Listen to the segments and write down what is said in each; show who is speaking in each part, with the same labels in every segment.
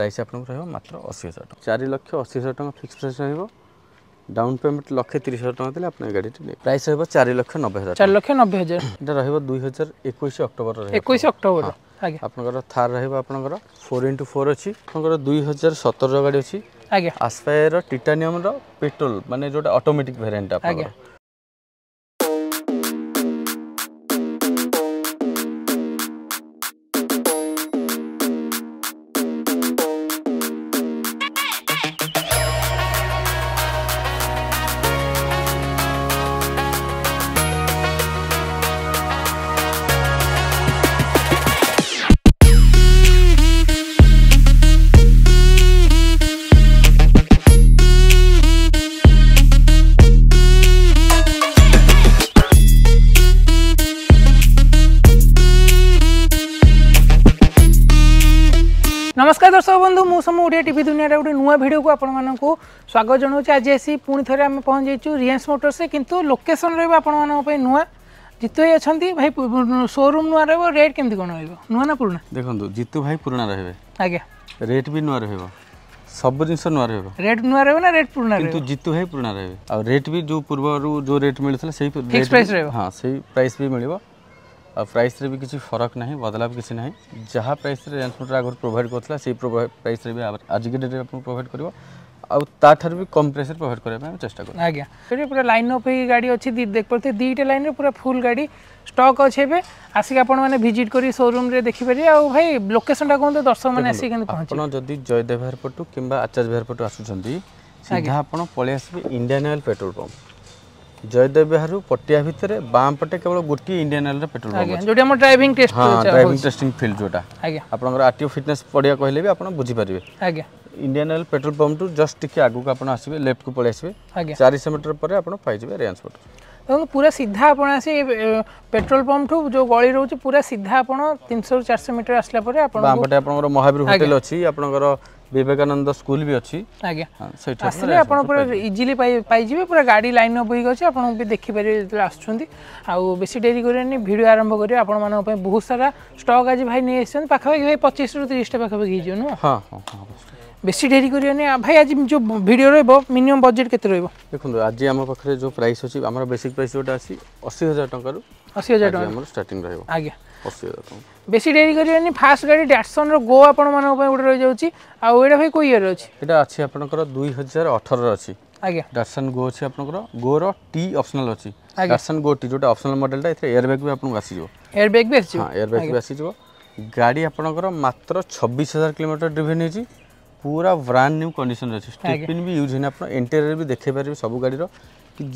Speaker 1: price আপনার রহব মাত্র অশি হাজার টাকা চারি লক্ষ অশি হাজার টাকা ফিক্স প্রাইস রহব ডাউন পেমেন্ট লক্ষে তিরিশ হাজার টাকা দিলে আপনার গাড়িটি প্রাইস রহব চারি লক্ষ নবে হাজার চারি লক্ষ নবে হাজার এটা রহব দুই হাজার একুশ অক্টোবর একুশ অক্টোবর আপনার থার রহব আপনার ফোর ইন্টু ফোর অপনার দুই হাজার সতেরো গাড়ি অছি আসপায়ার টিটানিয়মর পেট্রোল মানে যেটা অটোমেটিক ভেরিয়েন্ট আপনার
Speaker 2: नमस्कार दर्शक बंधु मुझे ओडिया टी दुनिया गोटे नुआ भिड को आपको स्वागत जनाऊँ आज आसी पुणी थे आम पहुँच जाइ रिएन्स मोटर्स कितु लोकेसन रोज आप नुआ जितु भाई अच्छा भाई शोरूम नुआ रोज रेट कमी कौन रोज नुआ ना पुराना
Speaker 1: देखो जितु भाई पुराना रोहे आज्ञा रेट भी नुआ रोह सब जिन नुआ रोह
Speaker 2: रेट नुआ रोह ना रेट पुराना
Speaker 1: जितु भाई पुराना रोहे आ रेट भी जो पूर्व रेट मिलता है हाँ प्राइस भी मिले ପ୍ରାଇସ୍ରେ ବି କିଛି ଫରକ ନାହିଁ ବଦଲାବ କିଛି ନାହିଁ ଯାହା ପ୍ରାଇସ୍ରେ ରେନ୍ସମୋଟର ଆଗରୁ ପ୍ରୋଭାଇଡ଼ କରୁଥିଲା ସେଇ ପ୍ରାଇସ୍ରେ ବି ଆଜିକା ଡେଟ୍ରେ ଆପଣଙ୍କୁ ପ୍ରୋଭାଇଡ଼ କରିବ ଆଉ ତାଠାରୁ ବି କମ୍ ପ୍ରାଇସ୍ରେ ପ୍ରୋଭାଇଡ଼ କରିବା ପାଇଁ ଆମେ ଚେଷ୍ଟା କରୁ ଆଜ୍ଞା
Speaker 2: ସେଠି ପୁରା ଲାଇନ୍ ଅଫ୍ ହେଇକି ଗାଡ଼ି ଅଛି ଦେଖିପାରୁଥିବେ ଦୁଇଟା ଲାଇନ୍ରେ ପୁରା ଫୁଲ୍ ଗାଡ଼ି ଷ୍ଟକ୍ ଅଛି ଏବେ ଆସିକି ଆପଣମାନେ ଭିଜିଟ୍ କରି ସୋରୁମ୍ରେ ଦେଖିପାରିବେ ଆଉ ଭାଇ ଲୋକେସନ୍ଟା କୁହନ୍ତୁ ଦର୍ଶକମାନେ ଆସିକି କେମିତି ଆପଣ
Speaker 1: ଯଦି ଜୟଦେବ ଏୟାରପୋର୍ଟରୁ କିମ୍ବା ଆଚାର୍ଯ୍ୟ ଏୟାରପୋର୍ଟରୁ ଆସୁଛନ୍ତି ସିଧା ଆପଣ ପଳେଇ ଆସିବେ Indian Oil petrol pump Jaydev বিহারু পটিয়া ভিতরে বাম পটে কেবল গোটিয়ে ইন্ডিয়ান অয়েলর পেট্রোল পাম্প আছে
Speaker 2: যেটা আমার ড্রাইভিং টেস্ট হ্যাঁ ড্রাইভিং টেস্টিং
Speaker 1: ফিল্ড যেটা আপনার আরটিও ফিটনেস পড়িয়া কহিলে বি আপনার বুঝি পারিবে আজ্ঞা ইন্ডিয়ান অয়েল পেট্রোল পাম্প টু জাস্ট টিকে আগুক আপনার আসবে লেফট কু পড়ে আসবে 400 মিটার পরে আপনার পাইଯିବେ রেঞ্জ মোটর
Speaker 2: এবং পুরা সিধা আপনার আসি পেট্রোল পাম্প ঠু যে গলি রয়েছে পুরা সিধা আপনার তিনশো চারশো মিটার আসলা পরে আপনার বাম পটে
Speaker 1: আপনার মহাবীর হোটেল অছি আপনার ବିବେକାନନ୍ଦ ସ୍କୁଲ ବି ଅଛି ଆଜ୍ଞା ସେଇଠି ଆସିଲେ ଆପଣ ପୁରା
Speaker 2: ଇଜିଲି ପାଇଯିବେ ପୁରା ଗାଡ଼ି ଲାଇନ୍ ଅଫ୍ ହୋଇକି ଅଛି ଆପଣ ବି ଦେଖିପାରିବେ ଯେତେବେଳେ ଆସୁଛନ୍ତି ଆଉ ବେଶୀ ଡେରି କରିବେନି ଭିଡ଼ିଓ ଆରମ୍ଭ କରିବେ ଆପଣମାନଙ୍କ ପାଇଁ ବହୁତ ସାରା ଷ୍ଟକ୍ ଆଜି ଭାଇ ନେଇ ଆସିଛନ୍ତି ପାଖାପାଖି ଭାଇ ପଚିଶରୁ ତିରିଶଟା ପାଖାପାଖି ହେଇଯିବ ନୁହଁ ହଁ ହଁ বেশি ডেরি করিবনি ভাই আজ যে ভিডিও রহব মিনিমম বজেট কত রহব
Speaker 1: দেখুন আজ আমার পাখে যে প্রাইস অছি আমার বেসিক প্রাইস যেটা আছে 80000 টাকা রু 80000 টাকা আমার স্টার্টিং রহব আজ্ঞা 80000 টাকা
Speaker 2: বেশি ডেরি করিবনি ফাস্ট গাড়ি ড্যাটসন র গো আপন মানে পাই গোটে রই যাউছি
Speaker 1: আর ওইটা ভাই কই ইয়ার আছে এটা আছে আপনাকর 2018 র আছে আজ্ঞা ড্যাটসন গো আছে আপনাকর গো র টি অপশনাল আছে ড্যাটসন গো টি যেটা অপশনাল মডেলটা এতে এয়ার ব্যাগ বি আপনাকু আসি যাব
Speaker 2: এয়ার ব্যাগ বি আসি হ্যাঁ এয়ার ব্যাগ বি আসি
Speaker 1: যাব গাড়ি আপনাকর মাত্র 26000 কিলোমিটার ড্রিভেন হইছি पूरा ब्रांड न्यू कंडीशन अच्छे स्ट्रीट पिन भी यूज है आप इंटेरियर भी देखे पारे सब गाड़ी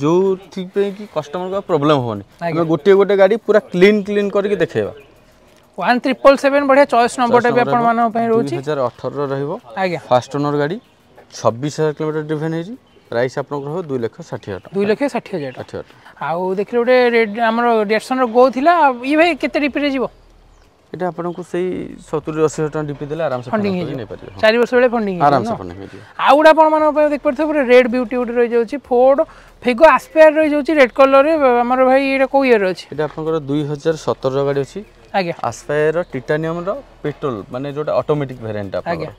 Speaker 1: जोपाई कि कस्टमर को प्रोब्लेम होनी गोटे गोटे गाड़ी पूरा क्लीन क्लीन करके देखेबा
Speaker 2: ୱାନ୍ ଟ୍ରିପଲ୍ ସେଭେନ୍ ବଢ଼ିଆ ଚଏସ୍ ନମ୍ବରଟା ବି ଆପଣମାନଙ୍କ ପାଇଁ ରହୁଛି ଦୁଇ
Speaker 1: ହଜାର ଅଠରର ରହିବ ଆଜ୍ଞା ଫାଷ୍ଟ ଓନର୍ ଗାଡ଼ି ଛବିଶ ହଜାର କିଲୋମିଟର ଡିଭେନ୍ ହେଇଛି ପ୍ରାଇସ୍ ଆପଣଙ୍କର ହେବ ଦୁଇ ଲକ୍ଷ ଷାଠିଏ ହଜାର ଦୁଇ ଲକ୍ଷ ଷାଠିଏ ହଜାର ଷାଠିଏ ହଜାର
Speaker 2: ଆଉ ଦେଖିଲେ ଗୋଟେ ଆମର ଡେଡ଼ସନ୍ର ଗୋ ଥିଲା ଇଏ ଭାଇ କେତେ ରିପେୟାର ଯିବ
Speaker 1: এটা ଆପଣଙ୍କୁ ସେଇ 70 80 ଟଙ୍କା ଡିପି ଦେଲେ ଆରାମସେ ଫଣ୍ଡିଂ ହେଇଯିବ ନେଇପାରିବେ 4
Speaker 2: ବର୍ଷ ବେଳେ ଫଣ୍ଡିଂ ହେଇଯିବ ଆରାମସେ ଫଣ୍ଡିଂ ହେଇଯିବ ଆଉ ଗୋଟେ ଆପଣମାନଙ୍କ ପାଇଁ ଦେଖିପାରୁଥିବେ ଗୋଟେ ରେଡ୍ ବିୟୁଟି ଗୋଟେ ରହିଯାଉଛି ଫୋର୍ଡ
Speaker 1: ଫିଗୋ ଆସ୍ପେୟାର ରହିଯାଉଛି ରେଡ୍ କଲରରେ ଆମର ଭାଇ ଏଇଟା କୋଉ ଇୟର ଅଛି এটা ଆପଣଙ୍କର 2017 ର ଗାଡି ଅଛି ଆଜ୍ଞା ଆସ୍ପେୟାର ଟିଟାନିୟମର ପେଟ୍ରୋଲ ମାନେ ଯୋଉଟା ଅଟୋମେଟିକ ଭେରିଏଣ୍ଟ ଆପଣଙ୍କର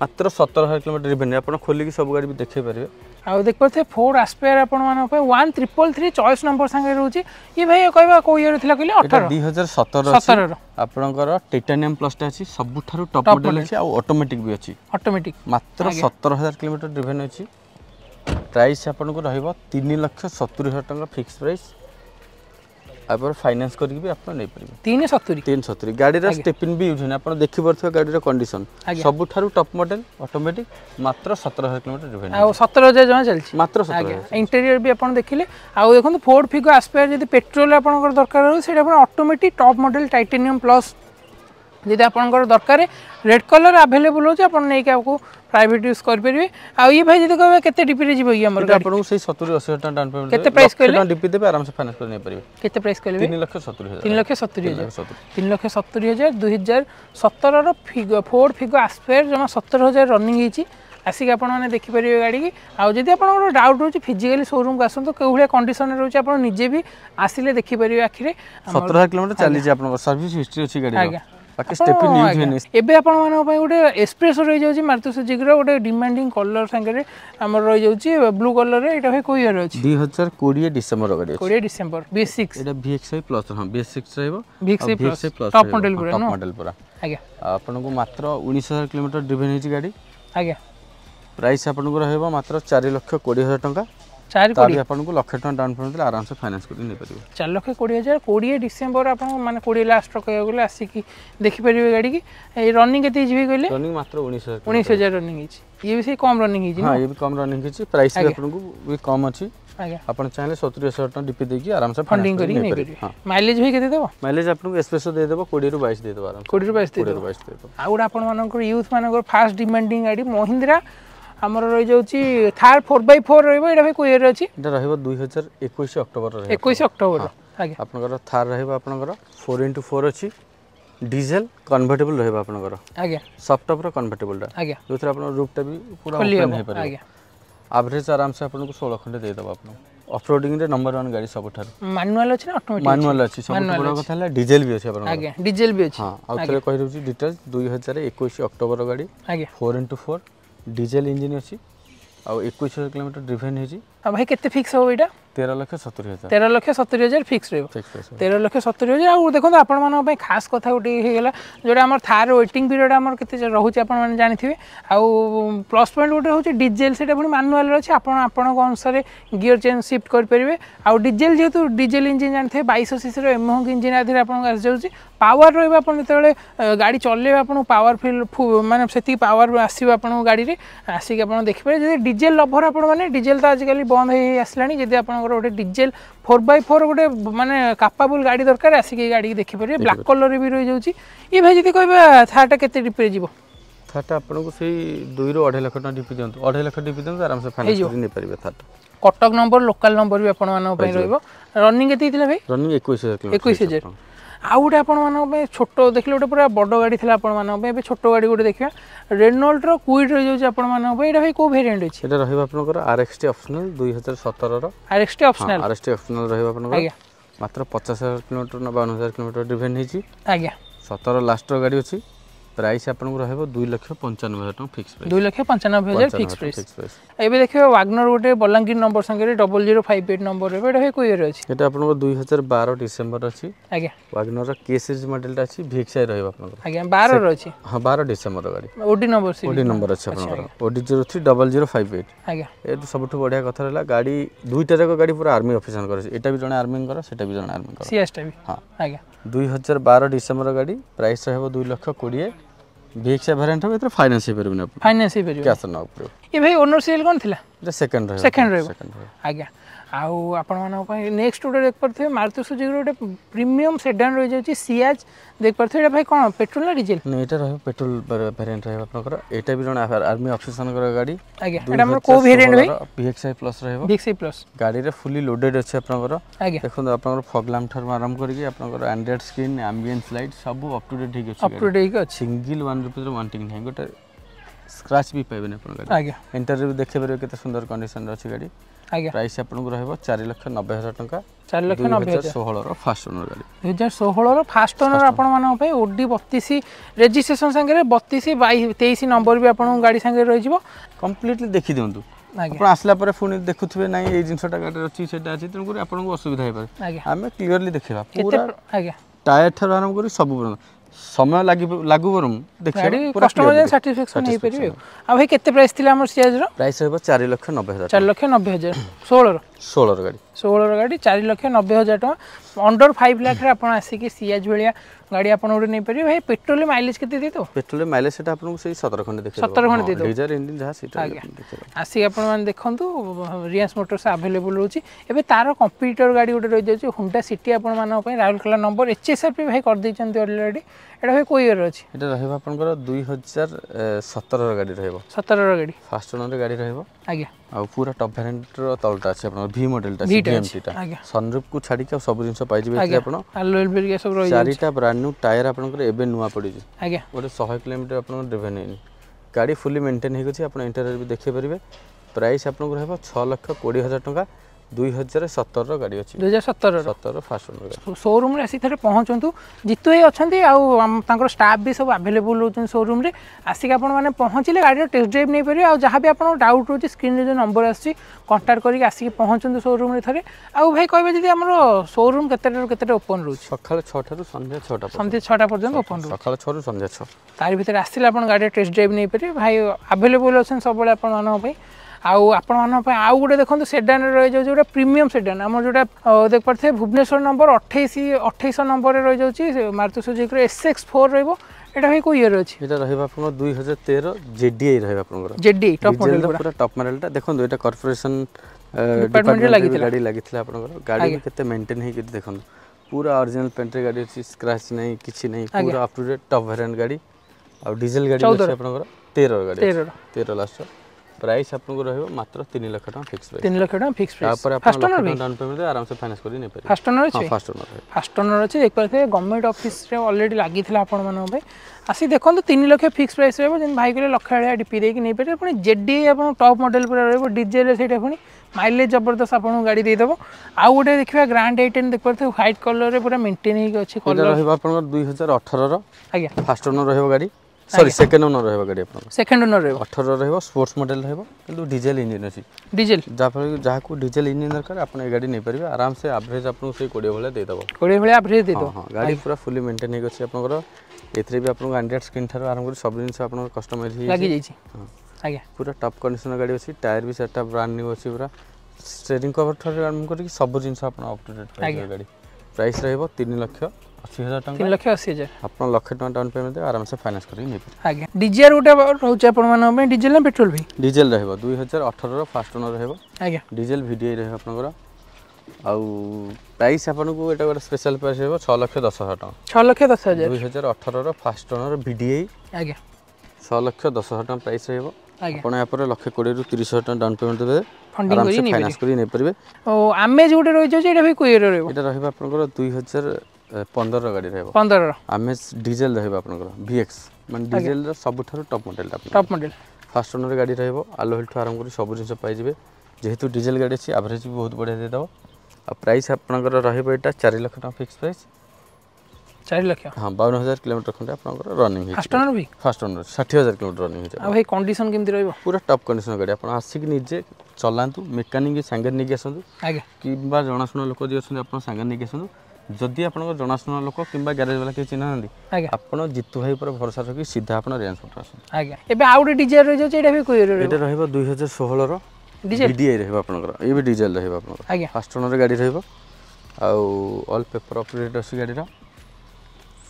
Speaker 1: মাত্র সতের হাজার কিলোমিটার রিভেন্যু আপনার খোলিকি সব গাড়ি দেখাই পারবে
Speaker 2: ଆଉ ଦେଖିପାରୁଥିବେ ଫୋର୍ ଆସ୍ପେୟାର ଆପଣମାନଙ୍କ ପାଇଁ one triple three choice number ସାଙ୍ଗରେ ରହୁଛି ଇଏ ଭାଇ କହିବା କେଉଁ ଇୟର ଥିଲା କହିଲେ ଅଠର ଦୁଇ
Speaker 1: ହଜାର ସତର ସତରର ଆପଣଙ୍କର ଟିଟାନିୟମ୍ ପ୍ଲସ୍ଟା ଅଛି ସବୁଠାରୁ ଟପ୍ ମଡେଲ୍ ଅଛି ଆଉ ଅଟୋମେଟିକ୍ ବି ଅଛି ଅଟୋମେଟିକ୍ ମାତ୍ର ସତର ହଜାର କିଲୋମିଟର ଡ୍ରିଭେନ୍ ଅଛି ପ୍ରାଇସ୍ ଆପଣଙ୍କୁ ରହିବ ତିନି ଲକ୍ଷ ସତୁରି ହଜାର ଟଙ୍କା ଫିକ୍ସ ପ୍ରାଇସ୍ ଆପଣ ଫାଇନାନ୍ସ କରିକି ବି ଆପଣ ନେଇପାରିବେ ତିନି ସତୁରି ତିନି ସତୁରି ଗାଡ଼ିର ଷ୍ଟେପିନ୍ ବି ୟୁଜ୍ ହେଇନି ଆପଣ ଦେଖିପାରୁଥିବେ ଗାଡ଼ିର କଣ୍ଡିସନ୍ ସବୁଠାରୁ ଟପ୍ ମଡେଲ୍ ଅଟୋମେଟିକ୍ ମାତ୍ର ସତର ହଜାର କିଲୋମିଟର ରିଭେନ୍ୟୁ
Speaker 2: ଆଉ ସତର ହଜାର ଜମା ଚାଲିଛି ମାତ୍ର ସତର ଇଣ୍ଟେରିୟର ବି ଆପଣ ଦେଖିଲେ ଆଉ ଦେଖନ୍ତୁ ଫୋର୍ଡ ଫିଗୋ ଆସ୍ପାୟାର ଯଦି ପେଟ୍ରୋଲ ଆପଣଙ୍କର ଦରକାର ହେଉଛି ସେଇଟା ଆପଣ automatic top model Titanium Plus ଯଦି ଆପଣଙ୍କର ଦରକାର ରେଡ୍ କଲର୍ ଆଭେଲେବୁଲ୍ ହେଉଛି ଆପଣ ନେଇକି ଆକୁ প্রাইভেট ইউজ করিপারে আউ ইয়ে ভাই যদি কবে কেতে ডিপি রে যিবো ইয়ে আমার আপনাকে
Speaker 1: সেই 70 80 টাকা ডাউন পেমেন্ট কেতে প্রাইস কইলে টাকা ডিপি দেবে আরামসে ফাইনান্স করে নিয়ে পারিবে
Speaker 2: কেতে প্রাইস কইলে 3 লক্ষ 70 হাজার 3 লক্ষ 70 হাজার 3 লক্ষ 70 হাজার 2017 ର ফিগ ফোর ফিগ আসপের জমা 70 হাজার রনিং ହେଇଛି ଆସିକି ଆପଣମାନେ ଦେଖିପାରିବେ ଗାଡ଼ିକି ଆଉ ଯଦି ଆପଣଙ୍କର ଡାଉଟ୍ ରହୁଛି ଫିଜିକାଲି ସୋରୁମ୍କୁ ଆସନ୍ତୁ କେଉଁ ଭଳିଆ କଣ୍ଡିସନ୍ରେ ରହୁଛି ଆପଣ ନିଜେ ବି ଆସିଲେ ଦେଖିପାରିବେ ଆଖିରେ ସତର ହଜାର କିଲୋମିଟର ଚାଲିଛି
Speaker 1: ଆପଣଙ୍କର ସର୍ଭିସ୍ ହିଷ୍ଟ୍ରି ଅଛି ଗାଡ଼ି ଆଜ୍ଞା ବାକି ଷ୍ଟେପିଂ ୟୁଜ୍ ହୁଏନି
Speaker 2: ଏବେ ଆପଣମାନଙ୍କ ପାଇଁ ଗୋଟେ ଏସ୍ପ୍ରେସୋ ରହିଯାଉଛି ମାରୁତି ସୁଜୁକିର ଗୋଟେ ଡିମାଣ୍ଡିଂ କଲର୍ ସାଙ୍ଗରେ ଆମର ରହିଯାଉଛି ବ୍ଲୁ କଲର୍ରେ ଏଇଟା ଭାଇ କୋଉ ଇୟର୍
Speaker 1: ଅଛି ଦୁଇ ହଜାର କୋଡ଼ିଏ ଡିସେମ୍ବର ଗାଡ଼ି କୋଡ଼ିଏ ଡିସେମ୍ବର ବି ସିକ୍ସ ଏଇଟା ଭି ଏକ୍ସ ଆଇ ପ୍ଲସ୍ ହଁ ଭି ସିକ୍ସ ରହିବ V X I plus top model ପୁରା ଟପ୍ ମଡ଼େଲ୍ ପୁରା ଆଜ୍ଞା ଆପଣଙ୍କୁ ମାତ୍ର ଉଣେଇଶ ହଜାର କିଲୋମିଟର ଡ୍ରିଭେନ୍ ହେଇଛି ଗାଡ଼ି ଆଜ୍ଞା ପ୍ରାଇସ୍ ଆପଣଙ୍କୁ ରହିବ ମାତ୍ର ଚାରି ଲକ୍ଷ କୋଡ଼ିଏ ହଜାର ଟଙ୍କା
Speaker 2: ଚାରି କୋଡ଼ିଏ ଆପଣଙ୍କୁ
Speaker 1: ଲକ୍ଷେ ଟଙ୍କା ଡାଉନ୍ ପେମେଣ୍ଟ ଦେଲେ ଆରାମସେ ଫାଇନାନ୍ସ କରି ନେଇପାରିବେ
Speaker 2: ଚାରି ଲକ୍ଷ କୋଡ଼ିଏ ହଜାର କୋଡ଼ିଏ ଡିସେମ୍ବର ଆପଣ ମାନେ କୋଡ଼ିଏ ଲାଷ୍ଟର କହିବାକୁ ଗଲେ ଆସିକି ଦେଖିପାରିବେ ଗାଡ଼ିକି ଏଇ ରନିଂ କେତେ ହେଇଛି କହିଲେ
Speaker 1: ରନିଂ ମାତ୍ର ଉଣେଇଶ ହଜାର ଉଣେଇଶ ହଜାର
Speaker 2: ରନିଂ ହେଇଛି ଇଏ ବି ସେଇ କମ୍ ରନିଂ ହେଇଛି ହଁ ଇଏ
Speaker 1: ବି କମ୍ ରନିଂ ହେଇଛି ପ୍ରାଇସ୍ ବି ଆପଣଙ୍କୁ ବି କମ୍ ଅଛି ଆପଣ ଚାହିଁଲେ ସତୁରି ହଜାର ଟଙ୍କା ଡିପି ଦେଇକି ଆରାମସେ ଫଣ୍ଡିଂ କରିକି ନେଇପାରିବେ
Speaker 2: ମାଇଲେଜ ଭାଇ କେତେ ଦେବ
Speaker 1: ମାଇଲେଜ ଆପଣଙ୍କୁ ଏସ୍ପେସୋ ଦେଇଦେବ କୋଡ଼ିଏରୁ ବାଇଶ ଦେଇଦେବ କୋଡ଼ିଏରୁ ବାଇଶ ଦେଇଦେବ
Speaker 2: ଆଉ ଗୋଟେ ଆପଣମାନଙ୍କର ୟୁଥ୍ ମାନଙ୍କର ଫାଷ୍ଟ ଡିମାଣ୍ଡିଂ ଗାଡ଼ି ମହିନ୍ଦ୍ରା ଆମର ରହିଯାଉଛି ଥାର୍ଡ଼ ଫୋର୍ ବାଇ ଫୋର୍ ରହିବ ଏଇଟା ଭାଇ
Speaker 1: କୋରିଅର ଅଛି ଏଇଟା ରହିବ ଦୁଇ ହଜାର ଏକୋଇଶ ଅକ୍ଟୋବର ଏକୋଇଶ ଅକ୍ଟୋବର ଆଜ୍ଞା ଆପଣଙ୍କର ଥାର୍ ରହିବ ଆପଣଙ୍କର ଫୋର୍ ଇଣ୍ଟୁ ଫୋର୍ ଅଛି ডিজেল কনভার্টেবল রহিব আপনার আজ্ঞা সফট টপর কনভার্টেবলটা আজ্ঞা যেতে আপনার রুপটা বি পুরা ওপেন হই পারে আজ্ঞা আভারেজ আরামসে আপনাকে 16 খন্ডে দিয়ে দেব আপনার অফরোডিং রে নাম্বার 1 গাড়ি সবঠার
Speaker 2: ম্যানুয়াল আছে না অটোমেটিক ম্যানুয়াল আছে সবঠার বড় কথা হলা
Speaker 1: ডিজেল বি আছে আপনার আজ্ঞা ডিজেল বি আছে হ্যাঁ আউতরে কই রহুছি ডিটেইলস 2021 অক্টোবর গাড়ি আজ্ঞা 4 ইনটু 4 ডিজেল ଇଞ୍ଜିନ୍ ଅଛି ଆଉ ଏକୋଇଶହ କିଲୋମିଟର ଡ୍ରିଭେନ୍ ହେଇଛି
Speaker 2: ଆଉ ଭାଇ କେତେ ଫିକ୍ସ ହେବ ଏଇଟା
Speaker 1: তের লক্ষ সতুরি হাজার তের
Speaker 2: লক্ষ সতুরি হাজার ফিক্স রহব তের লক্ষ সতুরি হাজার আউ দেখুন আপনার খাস কথা গোটি হয়েগলা যেটা আমার থার ওয়েটিং পিরিয়ড আমার কেতে রয়েছে আপনার জাঁথিবে আউ প্লস পয়েন্ট গোটে হচ্ছে ডিজেল সেটা পুরো ম্যানুয়াল রয়েছে আপনার আপনার অনুসারে গিয়র চেঞ্জ সিফট করে আউ ডিজেল যেহেতু ডিজেল ইঞ্জিন জাঁথিবে বাইশ সিসির এমহক ইঞ্জিন আদি আপনার আসিযাচ্ছে পাওয়ার রহব আপনার যেতবে গাড়ি চলাইবে আপনার পাওয়ার ফিল মানে সেটি পাওয়ার আসবে আপনার গাড়ি আসিকি আপনার দেখিপারে যদি ডিজেল লভর আপনার মানে ডিজেল তো আজকাল বন্ধ হয়ে আসলানি যদি আপনার গোটে ডিজেল ফোর বাই ফোর গোটে মানে কাপাবুল গাড়ি দরকার আসিকি গাড়িকে দেখিপারে ব্লাক কলর বি রয়েছে ইয়ে ভাই যদি কহবা থারটা কেতে ডিপে যাব
Speaker 1: থারটা আপনার সেই দুই রু অঢ়াই লক্ষ টাকা ডিপি দিও অঢ়াই লক্ষ ডিপি দিও আরামসে ফাইনান্স করে নিয়ে পারবে থারটা
Speaker 2: কটক নম্বর লোকাল নম্বর বি আপনার রহব রনিং কেতে ভাই
Speaker 1: রনিং একুশ হাজার একুশ হাজার
Speaker 2: ଆଉ ଗୋଟେ ଆପଣମାନଙ୍କ ପାଇଁ ଛୋଟ ଦେଖିଲେ ଗୋଟେ ପୁରା ବଡ଼ ଗାଡ଼ି ଥିଲା ଆପଣମାନଙ୍କ ପାଇଁ ଏବେ ଛୋଟ ଗାଡ଼ି ଗୋଟେ ଦେଖିବା ରେନୋଲ୍ଡର କୁଇଡ଼ ରହିଯାଉଛି ଆପଣମାନଙ୍କ ପାଇଁ ଏଇଟା ଭାଇ କେଉଁ ଭେରିଏଣ୍ଟ
Speaker 1: ଅଛି ଏଇଟା ରହିବ ଆପଣଙ୍କର ଆର୍ ଏକ୍ସ ଟି ଅପସନାଲ ଦୁଇ ହଜାର ସତରର
Speaker 2: R X T R optional
Speaker 1: T optional ରହିବ ଆପଣଙ୍କର ଆଜ୍ଞା ମାତ୍ର ପଚାଶ ହଜାର କିଲୋମିଟର ନା ବାଉନ ହଜାର କିଲୋମିଟର ଡିଭେଣ୍ଡ ହେଇଛି ଆଜ୍ଞା ସତର ଲାଷ୍ଟର ଗାଡ଼ି ଅଛି প্রাইস আপনার রহব দুই লক্ষ পঞ্চানবে হাজার টাকা ফিক্স প্রাইস দুই লক্ষ পঞ্চানবে হাজার ফিক্স প্রাইস
Speaker 2: এবে দেখবে ওয়াগনর গোটে বলাঙ্গীর নম্বর সঙ্গে double zero five eight number এটা হয়ে কুইয়ের আছে
Speaker 1: এটা আপনার দুই হাজার বার ডিসেম্বর আছে আজ্ঞা ওয়াগনর কে সিরিজ মডেলটা আছে ভিক্সাই রহব আপনার আজ্ঞা বারর আছে হ্যাঁ বার ডিসেম্বর গাড়ি
Speaker 2: ওডি নম্বর ওডি নম্বর আছে আপনার
Speaker 1: OD zero three double zero five eight আজ্ঞা এ সবুঠু বড়িয়া কথা রা গাড়ি দুইটা যাক গাড়ি পুরা আর্মি অফিসার করেছে এটা বি জন আর্মিঙ্কর সেটা বি জন আর্মিঙ্কর সিএসটা বি হ্যাঁ আজ্ঞা দুই হাজার বার ডিসেম্বর গাড়ি প্রাইস রহব দুই লক্ষ কোড়িয়ে ভিএক্সআই ভ্যারিয়েন্ট হবে এটা ফাইন্যান্স হই পারবে না ফাইন্যান্স হই পারবে ক্যাশ নাও পারবে
Speaker 2: এ ভাই ওনার সিরিয়াল কোন থিলা
Speaker 1: এটা সেকেন্ড রহিব সেকেন্ড রহিব সেকেন্ড রহিব
Speaker 2: আজ্ঞা ଆଉ ଆପଣମାନଙ୍କ ପାଇଁ ନେକ୍ସଟ ଗୋଟେ ଦେଖିପାରୁଥିବେ ମାରୁତି ସୁଜୁକିର ଗୋଟେ ପ୍ରିମିୟମ୍ ସେଡାନ୍ ରହିଯାଉଛି ସିଆଜ୍ ଦେଖିପାରୁଥିବେ ଏଇଟା ଭାଇ କ'ଣ ପେଟ୍ରୋଲ ନା ଡିଜେଲ
Speaker 1: ଏଇଟା ରହିବ ପେଟ୍ରୋଲ ଭେରିଏଣ୍ଟ ରହିବ ଆପଣଙ୍କର ଏଇଟା ବି ଜଣେ ଆର୍ମି ଅଫିସରଙ୍କର ଗାଡ଼ି ଆଜ୍ଞା ଏଇଟା ଆମର କେଉଁ ଭେରିଏଣ୍ଟ ଭାଇ ଭିଏକ୍ସଆଇ ପ୍ଲସ୍ ରହିବ ଭିଏକ୍ସଆଇ ପ୍ଲସ୍ ଗାଡ଼ିରେ ଫୁଲି ଲୋଡେଡ୍ ଅଛି ଆପଣଙ୍କର ଆଜ୍ଞା ଦେଖନ୍ତୁ ଆପଣଙ୍କର ଫଗ୍ଲାମ୍ ଠାରୁ ଆରମ୍ଭ କରିକି ଆପଣଙ୍କର ଆଣ୍ଡ୍ରଏଡ୍ ସ୍କ୍ରିନ୍ ଆମ୍ବିଏନ୍ସ ଲାଇଟ୍ ସବୁ ଅପ୍ ଟୁ ଡେଟ୍ ହେଇକି ଅଛି ଅପ୍ ଟୁ ଡେଟ୍ ହେଇକି ଅଛି ସିଙ୍ଗିଲ୍ ୱାନ୍ ରୁପିଜ୍ର ୱାନ୍ ଟିକ୍ ନାହିଁ ଗୋଟେ ସ୍କ୍ରାଚ୍ ବି ପାଇବେନି ଆପଣ ଗାଡ଼ି ଆଜ୍ଞା ଇଣ୍ଟରଭ୍ୟୁ ଦେଖେଇପାରିବେ କେତେ ସୁନ୍ଦର କଣ୍ଡିସନ୍ରେ ଅଛି ଗାଡ଼ି ପ୍ରାଇସ୍ ଆପଣଙ୍କୁ ରହିବ ଚାରି ଲକ୍ଷ ନବେ ହଜାର ଟଙ୍କା ଚାରି ଲକ୍ଷ ନବେ ହଜାର ଷୋହଳର ଫାଷ୍ଟ ଓନର ଗାଡ଼ି
Speaker 2: ଦୁଇ ହଜାର ଷୋହଳର ଫାଷ୍ଟ ଓନର ଆପଣମାନଙ୍କ ପାଇଁ ଓଡ଼ି ବତିଶ ରେଜିଷ୍ଟ୍ରେସନ ସାଙ୍ଗରେ ବତିଶ ତେଇଶ ନମ୍ବର ବି ଆପଣଙ୍କ
Speaker 1: ଗାଡ଼ି ସାଙ୍ଗରେ ରହିଯିବ କମ୍ପ୍ଲିଟଲି ଦେଖିଦିଅନ୍ତୁ ଆପଣ ଆସିଲା ପରେ ପୁଣି ଦେଖୁଥିବେ ନାଇଁ ଏଇ ଜିନିଷଟା ଗାଡ଼ିରେ ଅଛି ସେଇଟା ଅଛି ତେଣୁକରି ଆପଣଙ୍କୁ ଅସୁବିଧା ହେଇପାରେ ଆମେ କ୍ଲିଅରଲି ଦେଖିବା ପୁରା ଟାୟାର ଠାରୁ ଆରମ୍ଭ କରି ସବୁ ପର୍ଯ୍ୟନ୍ତ ସମୟ ଲାଗିବ ଲାଗୁ ବରଂ ଦେଖିବା କଷ୍ଟମର ଯାଇ ସାଟିସ୍ଫ୍ୟାକ୍ସନ୍ ହେଇପାରିବେ
Speaker 2: ଆଉ ଭାଇ କେତେ ପ୍ରାଇସ୍ ଥିଲା ଆମର ସିଆଜ୍ର
Speaker 1: ପ୍ରାଇସ୍ ରହିବ ଚାରି ଲକ୍ଷ ନବେ ହଜାର
Speaker 2: ଚାରି ଲକ୍ଷ ନବେ ହଜାର ଷୋହଳର ଷୋହଳର ଗାଡ଼ି ଷୋହଳର ଗାଡ଼ି ଚାରି ଲକ୍ଷ ନବେ ହଜାର ଟଙ୍କା ଅଣ୍ଡର ଫାଇଭ୍ ଲାକ୍ଷରେ ଆପଣ ଆସିକି ସିଆଜ ଭଳିଆ ଗାଡ଼ି ଆପଣ ଗୋଟେ ନେଇପାରିବେ ଭାଇ ପେଟ୍ରୋଲ ମାଇଲେଜ୍ କେତେ ଦେଇଦେବ
Speaker 1: ପେଟ୍ରୋଲ ମାଇଲେଜ୍ ସେଟା ଆପଣଙ୍କୁ ସେଇ ସତର ଖଣ୍ଡେ ଦେଖି ସତର ଖଣ୍ଡେ ଦେଇଦେବ ଡିଜେଲ ଇଞ୍ଜିନ୍ ଯାହା ସେଇଟା
Speaker 2: ଆସିକି ଆପଣମାନେ ଦେଖନ୍ତୁ ରିଆନ୍ସ ମୋଟର୍ସ ଆଭେଲେବୁଲ୍ ରହୁଛି ଏବେ ତାର କମ୍ପିଟିଟର ଗାଡ଼ି ଗୋଟେ ରହିଯାଉଛି ହୁଣ୍ଡା ସିଟି ଆପଣମାନଙ୍କ ପାଇଁ Rourkela number H S R P ଭାଇ କରିଦେଇଛନ୍ତି ଅଲରେଡ଼ି এটা ଭାଇ କୋଉ ଇୟର
Speaker 1: ଅଛି এটা ରହିବ ଆପଣଙ୍କର 2017 ର ଗାଡି ରହିବ 17 ର ଗାଡି ଫାଷ୍ଟ ଓନର ଗାଡି ରହିବ ଆଜ୍ଞା ଆଉ ପୁରା ଟପ୍ ଭେରିଏଣ୍ଟ ର ତଳଟା ଅଛି ଆପଣଙ୍କର ଭି ମଡେଲ ଟା ଭିଏମଟି ଟା ସନରୁଫ କୁ ଛାଡିକି ଆଉ ସବୁ ଜିନିଷ ପାଇଯିବେ ଏଥିରେ ଆପଣ
Speaker 2: ଆଲୋଏଲ ବେରିକା ସବୁ ରହିଛି ଚାରିଟା
Speaker 1: ବ୍ରାଣ୍ଡ ନ୍ୟୁ ଟାୟାର ଆପଣଙ୍କର ଏବେ ନୂଆ ପଡିଛି ଆଜ୍ଞା ଗୋଟେ 100 କିଲୋମିଟର ଆପଣଙ୍କର ଡ୍ରିଭେନ୍ ହେଇନି ଗାଡି ଫୁଲି ମେଣ୍ଟେନ୍ ହେଇଗଛି ଆପଣ ଇଣ୍ଟେରିୟର ବି ଦେଖିପାରିବେ ପ୍ରାଇସ୍ ଆପଣଙ୍କୁ ରହିବ ଛଅ ଲକ୍ଷ କୋଡ଼ିଏ ହଜାର ଟଙ୍କା ଦୁଇ ହଜାର ସତରର ଗାଡ଼ି ଅଛି ଦୁଇ ହଜାର ସତର ସତର ଫାଷ୍ଟ ଓନର
Speaker 2: ସୋରୁମ୍ରେ ଆସି ଥରେ ପହଞ୍ଚନ୍ତୁ ଜିତୁ ହେଇ ଅଛନ୍ତି ଆଉ ତାଙ୍କର ଷ୍ଟାଫ୍ ବି ସବୁ ଆଭେଲେବୁଲ୍ ରହୁଛନ୍ତି ସୋରୁମ୍ରେ ଆସିକି ଆପଣମାନେ ପହଞ୍ଚିଲେ ଗାଡ଼ିର ଟେଷ୍ଟ ଡ୍ରାଇଭ୍ ନେଇପାରିବେ ଆଉ ଯାହା ବି ଆପଣଙ୍କ ଡାଉଟ୍ ରହୁଛି ସ୍କ୍ରିନ୍ରେ ଯେଉଁ ନମ୍ବର ଆସୁଛି କଣ୍ଟାକ୍ଟ କରିକି ଆସିକି ପହଞ୍ଚନ୍ତୁ ସୋରୁମ୍ରେ ଥରେ ଆଉ ଭାଇ କହିବେ ଯଦି ଆମର ସୋରୁମ୍ କେତେଟାରୁ କେତେଟା ଓପନ୍ ରହୁଛି ସକାଳ ଛଅଟାରୁ ସନ୍ଧ୍ୟା ଛଅଟା ସନ୍ଧ୍ୟା ଛଅଟା ପର୍ଯ୍ୟନ୍ତ ଓପନ୍ ରହୁଛି
Speaker 1: ସକାଳ ଛଅରୁ ସନ୍ଧ୍ୟା ଛଅ
Speaker 2: ତାରି ଭିତରେ ଆସିଲେ ଆପଣ ଗାଡ଼ିର ଟେଷ୍ଟ ଡ୍ରାଇଭ୍ ନେଇପାରିବେ ଭାଇ ଆଭେଲେବୁଲ୍ ଅଛନ୍ତି ସବୁବେଳେ ଆପଣମାନଙ୍କ ପାଇଁ ଆଉ ଆପଣମାନଙ୍କ ପାଇଁ ଆଉ ଗୋଟେ ଦେଖନ୍ତୁ ସେଡାନରେ ରହିଯାଉଛି ଯେଉଁଟା ପ୍ରିମିୟମ୍ ସେଡାନ୍ ଆମର ଯେଉଁଟା ଦେଖିପାରୁଥିବେ ଭୁବନେଶ୍ୱର ନମ୍ବର ଅଠେଇଶ ଅଠେଇଶ ନମ୍ବରରେ ରହିଯାଉଛି ମାରୁତି ସୁଜୁକିର ଏସ୍ ଏକ୍ସ ଫୋର୍ ରହିବ এটা ভাই কই ইয়ার আছে
Speaker 1: এটা রহিবা আপনার 2013 জেডিআই রহিবা আপনার জেডিআই টপ মডেল পুরা টপ মডেলটা দেখুন এটা কর্পোরেশন ডিপার্টমেন্ট লাগিছিল গাড়ি লাগিছিল আপনার গাড়ি কেতে মেইনটেইন হই কি দেখুন পুরা অরিজিনাল পেন্টে গাড়ি আছে স্ক্র্যাচ নাই কিছু নাই পুরা up to date top variant গাড়ি আর ডিজেল গাড়ি আছে আপনার 13 গাড়ি 13 13 লাস্ট প্রাইস আপনার রহব মাত্র 3 লক্ষ টাকা ফিক্স প্রাইস 3 লক্ষ টাকা ফিক্স প্রাইস তারপরে ফার্স্ট ওনার বি ডাউন পেমেন্ট আরামসে ফাইনান্স করে নিতে পারে ফার্স্ট ওনার আছে ফার্স্ট ওনার
Speaker 2: ফার্স্ট ওনার আছে দেখ পারে গভর্নমেন্ট অফিস রে অলরেডি লাগি থিলা আপন মানন পাই আসি দেখুন 3 লক্ষ ফিক্স প্রাইস রহব যেন ভাই কলে লক্ষ আড়া ডিপি দেকি নেই পারে পুনি জেডি আপন টপ মডেল পুরা রহব ডিজেল সেটা পুনি মাইলেজ জবরদস্ত আপন গাড়ি দেই দেব আউ গোটে দেখিবা গ্র্যান্ড আইটেন দেখ পারে হোয়াইট কলর পুরা মেইনটেইন হেকি আছে কলর রহব
Speaker 1: আপন 2018 র আজ্ঞা ফার্স্ট ওনার রহব গাড়ি সরি সেকেন্ড ওনার রহিব গাড়ি আপনার সেকেন্ড ওনার রহিব 18 রহিব স্পোর্টস মডেল রহিব কিন্তু ডিজেল ইঞ্জিন আছে ডিজেল যাফলে যাহাকু ডিজেল ইঞ্জিন দরকার আপনি এই গাড়ি নেই পারবে আরাম সে এভারেজ আপনাকে সেই 20 ভলে দেই দেব 20 ভলে এভারেজ দেই দেব হ্যাঁ গাড়ি পুরা ফুলি মেইনটেইন হই গছে আপনার এথরে বি আপনাকে অ্যান্ড্রয়েড স্ক্রিন থার আরম্ভ করে সব জিনিস আপনার কাস্টমাইজ হই লাগি যাইছি আজ্ঞা পুরা টপ কন্ডিশন গাড়ি আছে টায়ার বি সেটা ব্র্যান্ড নিউ আছে পুরা স্টিয়ারিং কভার থার আরম্ভ করে সব জিনিস আপনার আপ টু ডেট গাড়ি প্রাইস রহিব 3 লক্ষ ଅଶୀ ହଜାର ଟଙ୍କା ତିନି ଲକ୍ଷ ଅଶୀ ହଜାର ଆପଣ ଲକ୍ଷେ ଟଙ୍କା ଡାଉନ୍ ପେମେଣ୍ଟ ଦେବେ ଆରାମସେ ଫାଇନାନ୍ସ କରିକି ନେଇପାରିବେ
Speaker 2: ଆଜ୍ଞା ଡିଜେଲ୍ ଗୋଟେ ରହୁଛି ଆପଣମାନଙ୍କ ପାଇଁ ଡିଜେଲ୍ ନା ପେଟ୍ରୋଲ ବି
Speaker 1: ଡିଜେଲ୍ ରହିବ ଦୁଇ ହଜାର ଅଠରର ଫାଷ୍ଟ ଓନର୍ ରହିବ ଆଜ୍ଞା ଡିଜେଲ୍ ଭିଡ଼ିଆଇ ରହିବ ଆପଣଙ୍କର ଆଉ ପ୍ରାଇସ୍ ଆପଣଙ୍କୁ ଏଇଟା ଗୋଟେ ସ୍ପେଶାଲ ପ୍ରାଇସ୍ ରହିବ ଛଅ ଲକ୍ଷ ଦଶ ହଜାର ଟଙ୍କା
Speaker 2: ଛଅ ଲକ୍ଷ ଦଶ ହଜାର ଦୁଇ
Speaker 1: ହଜାର ଅଠରର ଫାଷ୍ଟ ଓନର୍ ଭିଡ଼ିଆଇ ଆଜ୍ଞା ଛଅ ଲକ୍ଷ ଦଶ ହଜାର ଟଙ୍କା ପ୍ରାଇସ୍ ରହିବ ଆପଣ ଏହାପରେ ଲକ୍ଷେ କୋଡ଼ିଏରୁ ତିରିଶ ହଜାର ଟଙ୍କା ଡାଉନ୍ ପେମେଣ୍ଟ ଦେବେ ଆରାମସେ ଫାଇନାନ୍ସ କରିକି ନେଇପାରିବେ ଆଉ ଆମେ ଯେଉଁଟା ରହିଯାଉଛି ଏଇଟା ବି କୋଡ଼ିଏରେ ରହିବ ଏଇଟା ରହିବ ଆପଣଙ୍କର ଦୁଇ ହଜାର ପନ୍ଦର ଗାଡ଼ି ରହିବ ପନ୍ଦର ଆମେ ଡିଜେଲ ରହିବ ଆପଣଙ୍କର ଭିଏକ୍ସ ମାନେ ଡିଜେଲର ସବୁଠାରୁ ଟପ୍ ମଡ଼େଲଟା ଟପ୍ ମଡ଼େଲ ଫାଷ୍ଟ ଓନର ଗାଡ଼ି ରହିବ ଆଲୋହିଲଠୁ ଆରମ୍ଭ କରି ସବୁ ଜିନିଷ ପାଇଯିବେ ଯେହେତୁ ଡିଜେଲ ଗାଡ଼ି ଅଛି ଆଭରେଜ ବି ବହୁତ ବଢ଼ିଆ ଦେଇଦେବ ଆଉ ପ୍ରାଇସ୍ ଆପଣଙ୍କର ରହିବ ଏଇଟା ଚାରି ଲକ୍ଷ ଟଙ୍କା ଫିକ୍ସ ପ୍ରାଇସ୍ ଚାରି ଲକ୍ଷ ହଁ ବାଉନ ହଜାର କିଲୋମିଟର ଖଣ୍ଡେ ଆପଣଙ୍କର ରନିଂ ହେଇଛି ଫାଷ୍ଟ ଓନର ବି ଫାଷ୍ଟ ଓନର ଷାଠିଏ ହଜାର କିଲୋମିଟର ରନିଂ ହେଇଛି ଆଉ ଭାଇ କଣ୍ଡିସନ କେମିତି ରହିବ ପୁରା ଟପ୍ କଣ୍ଡିସନ ଗାଡ଼ି ଆପଣ ଆସିକି ନିଜେ ଚଲାନ୍ତୁ ମେକାନିକ ସାଙ୍ଗରେ ନେଇକି ଆସନ୍ତୁ ଆଜ୍ଞା କିମ୍ବା ଜଣାଶୁଣା ଲୋକ ଯିଏ ଅଛନ୍ତି ଆପଣ ସାଙ୍ଗରେ ନେଇକି ଆସନ୍ତୁ যদি আপনার জনাশুনা লোক কিংবা গ্যারেজ বালা কেউ না আপনার জিতু ভাই উপরে ভরসা রাখি সিধা আপনার রেঞ্জ ফটো আসুন
Speaker 2: আজ্ঞা আউ গোটে ডিজেল রয়েছে এটা বি কই এটা
Speaker 1: রহিব 2016 র ডিডিআই রহিব আপনার এবে ডিজেল রহিব আপনার আজ্ঞা ফার্স্ট ওনার গাড়ি রহিব আউ অল পেপার অপ আছে গাড়ির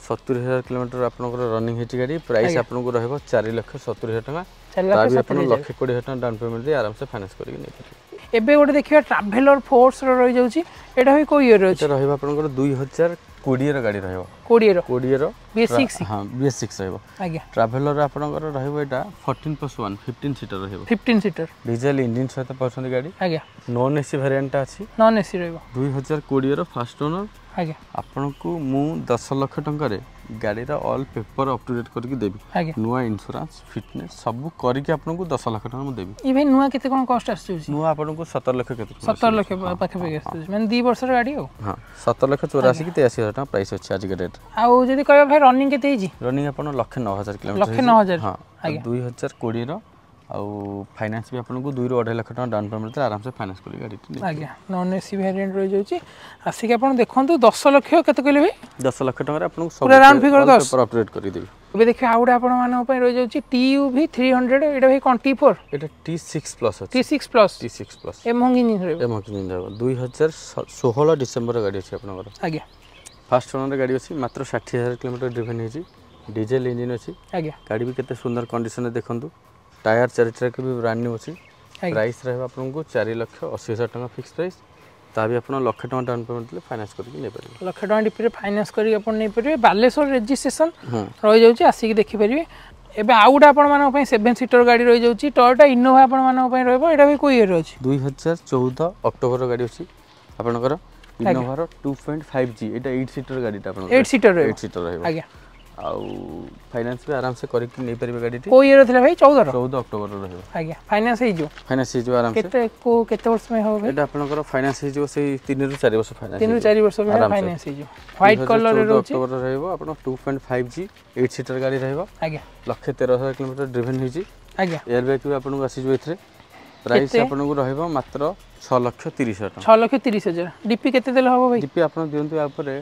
Speaker 1: সতুরি কিলোমিটার আপনার রনিং হয়েছে গাড়ি প্রাইস আপনার রহব চারি লক্ষ সতুরি হাজার টাকা তা আপনার লক্ষে কোড়ি টাকা ডাউন পেমেন্ট দিয়ে আরামসে ফাইন্যান্স করি
Speaker 2: ଏବେ ଗୋଟେ ଦେଖିବା ଟ୍ରାଭେଲର ଫୋର୍ସର
Speaker 1: ରହିଯାଉଛି ଏଇଟା ହିଁ କେଉଁ ଇୟର ଅଛି ରହିବ ଆପଣଙ୍କର ଦୁଇ ହଜାର କୋଡ଼ିଏର ଗାଡ଼ି ରହିବ କୋଡ଼ିଏର କୋଡ଼ିଏର ହଁ ବିଏସ୍ ସିକ୍ସ ରହିବ ଆଜ୍ଞା ଟ୍ରାଭେଲର ଆପଣଙ୍କର ରହିବ ଏଇଟା fourteen plus one fifteen seater ରହିବ ଫିଫ୍ଟିନ୍ ସିଟର୍ ଡିଜେଲ ଇଞ୍ଜିନ୍ ସହିତ ପାଉଛନ୍ତି ଗାଡ଼ି ଆଜ୍ଞା ନନ୍ ଏସି ଭେରିଆଣ୍ଟଟା ଅଛି ନନ୍ ଏସି ରହିବ ଦୁଇ ହଜାର କୋଡ଼ିଏର ଫାଷ୍ଟ ଓନର୍ আগে আপোনক মু 10 লক্ষ টকাৰে গাড়ীৰ অল পেপাৰ আপডেট কৰি দিবি নয়া ইনস্যুৰেন্স ফিটনেস সব কৰিকে আপোনক 10 লক্ষ টকাৰ মই দিবি
Speaker 2: ইভেন নয়া কিতে কোন ক'ষ্ট আছচুজি নয়া আপোনক
Speaker 1: 17 লক্ষ কিতে 17
Speaker 2: লক্ষ পাখি পে গেছতি মানে 2 বছৰৰ গাড়ী হ'ল
Speaker 1: হ 17,84,83 টকাৰ প্ৰাইছ আছে আজিৰ ৰেট
Speaker 2: আৰু যদি ক'ই ভাই ৰানিং কিতে হ'জি
Speaker 1: ৰানিং আপোনা 109000 কিমি 109000 হ'ল 2020ৰ ଆଉ ଫାଇନାନ୍ସ ବି ଆପଣଙ୍କୁ ଦୁଇରୁ ଅଢ଼େଇ ଲକ୍ଷ ଟଙ୍କା ଡାଉନ୍ ପେମେଣ୍ଟ ଦେଲେ ଆରାମସେ ଫାଇନାନ୍ସ କରି ଗାଡ଼ି ଆଜ୍ଞା
Speaker 2: ନନ୍ ଏସି ଭେରିଏଣ୍ଟ ରହିଯାଉଛି ଆସିକି ଆପଣ ଦେଖନ୍ତୁ ଦଶ ଲକ୍ଷ କେତେ କହିଲେ ଭାଇ
Speaker 1: ଦଶ ଲକ୍ଷ ଟଙ୍କାରେ ଆପଣଙ୍କୁ ପୁରା ରାଉଣ୍ଡ ଫିଗର ଅପରେଟ୍ କରିଦେବି
Speaker 2: ଏବେ ଦେଖିବେ ଆଉ ଗୋଟେ ଆପଣମାନଙ୍କ ପାଇଁ ରହିଯାଉଛି T U V three hundred ଏଇଟା ଭାଇ କ'ଣ ଟି ଫୋର୍
Speaker 1: ଏଇଟା T six plus T six plus T six plus mHawk engine ରହିବ ଏମହଙ୍ଗ ଇଞ୍ଜିନ୍ ରହିବ ଦୁଇ ହଜାର ଷୋହଳ ଡିସେମ୍ବର ଗାଡ଼ି ଅଛି ଆପଣଙ୍କର ଆଜ୍ଞା ଫାର୍ଷ୍ଟ ଓନର୍ ଗାଡ଼ି ଅଛି ମାତ୍ର ଷାଠିଏ ହଜାର କିଲୋମିଟର ଡ୍ରିଭେନ୍ ହେଇଛି ଡିଜେଲ ଇଞ୍ଜିନ୍ ଅଛି ଆଜ୍ଞା ଗାଡ଼ି ବି କେତେ ସୁନ୍ଦର କଣ୍ଡିସନରେ ଦେଖନ୍ତୁ টায়ার চারিটাকে ବି ବ୍ରାଣ୍ଡ ନ୍ୟୁ ଅଛି ପ୍ରାଇସ୍ ରହିବ ଆପଣଙ୍କୁ ଚାରି ଲକ୍ଷ ଅଶୀ ହଜାର ଟଙ୍କା ଫିକ୍ସ ପ୍ରାଇସ୍ ତା ବି ଆପଣ ଲକ୍ଷେ ଟଙ୍କା ଡାଉନ୍ ପେମେଣ୍ଟ ଦେଲେ ଫାଇନାନ୍ସ କରିକି ନେଇପାରିବେ
Speaker 2: ଲକ୍ଷେ ଟଙ୍କା ଡିପିରେ ଫାଇନାନ୍ସ କରିକି ଆପଣ ନେଇପାରିବେ ବାଲେଶ୍ୱର ରେଜିଷ୍ଟ୍ରେସନ୍ ରହିଯାଉଛି ଆସିକି ଦେଖିପାରିବେ ଏବେ ଆଉ ଗୋଟେ ଆପଣମାନଙ୍କ ପାଇଁ ସେଭେନ୍ ସିଟର ଗାଡ଼ି ରହିଯାଉଛି ଟୟୋଟା ଇନୋଭା ଆପଣମାନଙ୍କ ପାଇଁ ରହିବ ଏଇଟା ବି କେଉଁ ଇଏରେ ଅଛି
Speaker 1: ଦୁଇ ହଜାର ଚଉଦ ଅକ୍ଟୋବର ଗାଡ଼ି ଅଛି ଆପଣଙ୍କର ଇନୋଭାର ଟୁ ପଏଣ୍ଟ ଫାଇଭ୍ ଜି ଏଇଟା ଏଇଟ୍ ସିଟର ଗାଡ଼ିଟା ଆପଣଙ୍କର ଏଇଟ୍ ସିଟର ଏଇଟ୍ ସିଟର ରହିବ ଆଜ୍ଞା ଆଉ ଫାଇନାନ୍ସ ବି ଆରାମସେ କରିକି ନେଇପାରିବେ ଗାଡ଼ିଟି କେଉଁ ଇୟର ଥିଲା ଭାଇ 14 ର 14 ଅକ୍ଟୋବରର ରହିବ
Speaker 2: ଆଜ୍ଞା ଫାଇନାନ୍ସ ହେଇଯିବ
Speaker 1: ଫାଇନାନ୍ସ ହେଇଯିବ ଆରାମସେ କେତେ
Speaker 2: କୋ କେତେ ବର୍ଷ ପାଇଁ ହେବ
Speaker 1: ଏଇଟା ଆପଣଙ୍କର ଫାଇନାନ୍ସ ହେଇଯିବ ସେଇ ତିନିରୁ ଚାରି ବର୍ଷ ଫାଇନାନ୍ସ 3 ରୁ 4 ବର୍ଷ ଫାଇନାନ୍ସ ହେଇଯିବ ହ୍ୱାଇଟ୍ କଲର୍ ରହୁଛି ଅକ୍ଟୋବର ରହିବ ଆପଣ two point G eight seater ଗାଡ଼ି ରହିବ ଆଜ୍ଞା ଲକ୍ଷେ ତେର ହଜାର କିଲୋମିଟର ଡ୍ରିଭେନ୍ ହେଇଛି ଆଜ୍ଞା ଏୟାର ବ୍ୟାଗ୍ ବି ଆପଣଙ୍କୁ ଆସିଯିବ ଏଥିରେ ପ୍ରାଇସ୍ ଆପଣଙ୍କୁ ରହିବ ମାତ୍ର ଛଅ ଲକ୍ଷ ତିରିଶ ହଜାର
Speaker 2: ଛଅ ଲକ୍ଷ ତିରିଶ ହଜାର ଡିପି କେତେ ଦେଲେ ହେବ ଭାଇ
Speaker 1: ଡିପି ଆପଣ ଦିଅନ୍ତୁ ଏହା ଉପରେ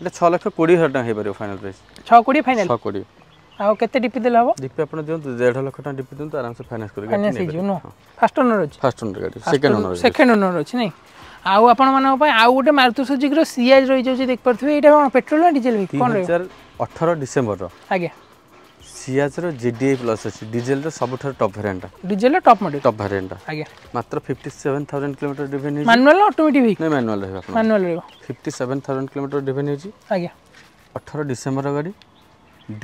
Speaker 1: এটা ছ লক্ষ কোড়িয়ে হাজার টাকা হয়ে ফাইনাল প্রাইস ছ কোড়িয়ে ফাইনাল ছ কোড়িয়ে
Speaker 2: ଆଉ କେତେ ଡିପି ଦେଲେ ହେବ
Speaker 1: ଡିପି ଆପଣ ଦିଅନ୍ତୁ ଦେଢ଼ ଲକ୍ଷ ଟଙ୍କା ଡିପି ଦିଅନ୍ତୁ ଆରାମସେ ଫାଇନାନ୍ସ କରିକି ଫାଇନାନ୍ସ ହେଇଯିବ ନୁହଁ ଫାଷ୍ଟ ଓନର ଅଛି ଫାଷ୍ଟ ଓନର ଗାଡ଼ି ସେକେଣ୍ଡ ଓନର
Speaker 2: ସେକେଣ୍ଡ ଓନର ଅଛି ନାଇଁ ଆଉ ଆପଣମାନଙ୍କ ପାଇଁ ଆଉ ଗୋଟେ ମାରୁତି ସୁଜୁକିର ସିଆଜ ରହିଯାଉଛି ଦେଖିପାରୁଥିବେ ଏଇଟା କ'ଣ ପେଟ୍ରୋଲ ନା ଡିଜେଲ କ'ଣ ରହିବ
Speaker 1: ଅଠର ଡିସେମ୍ବରର ଆଜ୍ଞା ସିଆଜ୍ର ଜେ ଡି ଆଇ ପ୍ଲସ୍ ଅଛି ଡିଜେଲ୍ର ସବୁଠାରୁ ଟପ୍ ଭେରିଆଣ୍ଟଟା
Speaker 2: ଡିଜେଲ୍ର ଟପ୍ ମଡ଼େଲ୍ ଟପ୍ ଭେରିଆଣ୍ଟଟା ଆଜ୍ଞା
Speaker 1: ମାତ୍ର fifty seven thousand kilometre driven ହେଇଛି ମାନୁଆଲ୍ ଅଟୋମେଟିକ୍ ନାଇଁ ମାନୁଆଲ୍ ରହିବ ମାନୁଆଲ୍ ରହିବ fifty seven thousand kilometre driven ହେଇଛି ଆଜ୍ଞା ଅଠର ଡିସେମ୍ବର ଗାଡ଼ି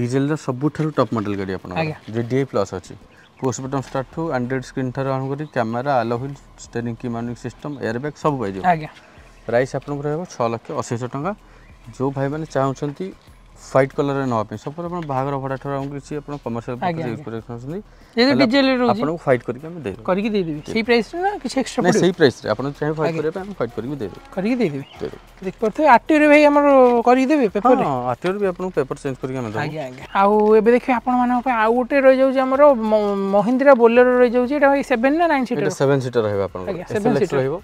Speaker 1: ଡିଜେଲ୍ର ସବୁଠାରୁ ଟପ୍ ମଡ଼େଲ୍ ଗାଡ଼ି ଆପଣଙ୍କର ଜେ ଡି ଆଇ ପ୍ଲସ୍ ଅଛି ପୁସ୍ ବଟନ୍ ଷ୍ଟାର୍ଟଠୁ ଆଣ୍ଡ୍ରଏଡ଼୍ ସ୍କ୍ରିନ୍ ଠାରୁ ଆରମ୍ଭ କରି କ୍ୟାମେରା ଆଲୋହୁଇଲ୍ ଷ୍ଟେରିଂ କି ମାନୁଇଂ ସିଷ୍ଟମ୍ ଏୟାରବ୍ୟାଗ୍ ସବୁ ପାଇଯିବ ଆଜ୍ଞା ପ୍ରାଇସ୍ ଆପଣଙ୍କୁ ରହିବ ଛଅ ଲକ୍ଷ ଅଶୀ ହଜାର ଟଙ୍କା ଯେଉଁ ଭାଇମାନେ ଚାହୁଁଛନ୍ତି হোয়াইট কলর নেওয়া পাই সপোজ আপনার বাহাগর ভড়া ঠার আমি কিছু আপনার কমার্সিয়াল পারপাস ইউজ করে চাহুছেন যদি ডিজেল রহুছি আপনাকে হোয়াইট করিকে আমি দেই করিকে দেই দেবি সেই
Speaker 2: প্রাইস না কিছু এক্সট্রা না সেই
Speaker 1: প্রাইস রে আপনি চাই হোয়াইট করিবে আমি হোয়াইট করিকে দেই দেবি
Speaker 2: করিকে দেই দেবি দেখ পড়তে আরটিও রে ভাই আমার করিকে দেবে পেপার রে হ্যাঁ
Speaker 1: আরটিও রে আপনাকে পেপার চেঞ্জ করিকে আমি দেব
Speaker 2: আজ্ঞা আজ্ঞা আউ এবে দেখি আপন মান পে আউ গোটে রই যাউছি আমার মহিন্দ্রা বোলেরো রই যাউছি এটা 7 না 9 সিটার এটা 7 সিটার রহিবা আপনাকে 7 সিটার রহিবা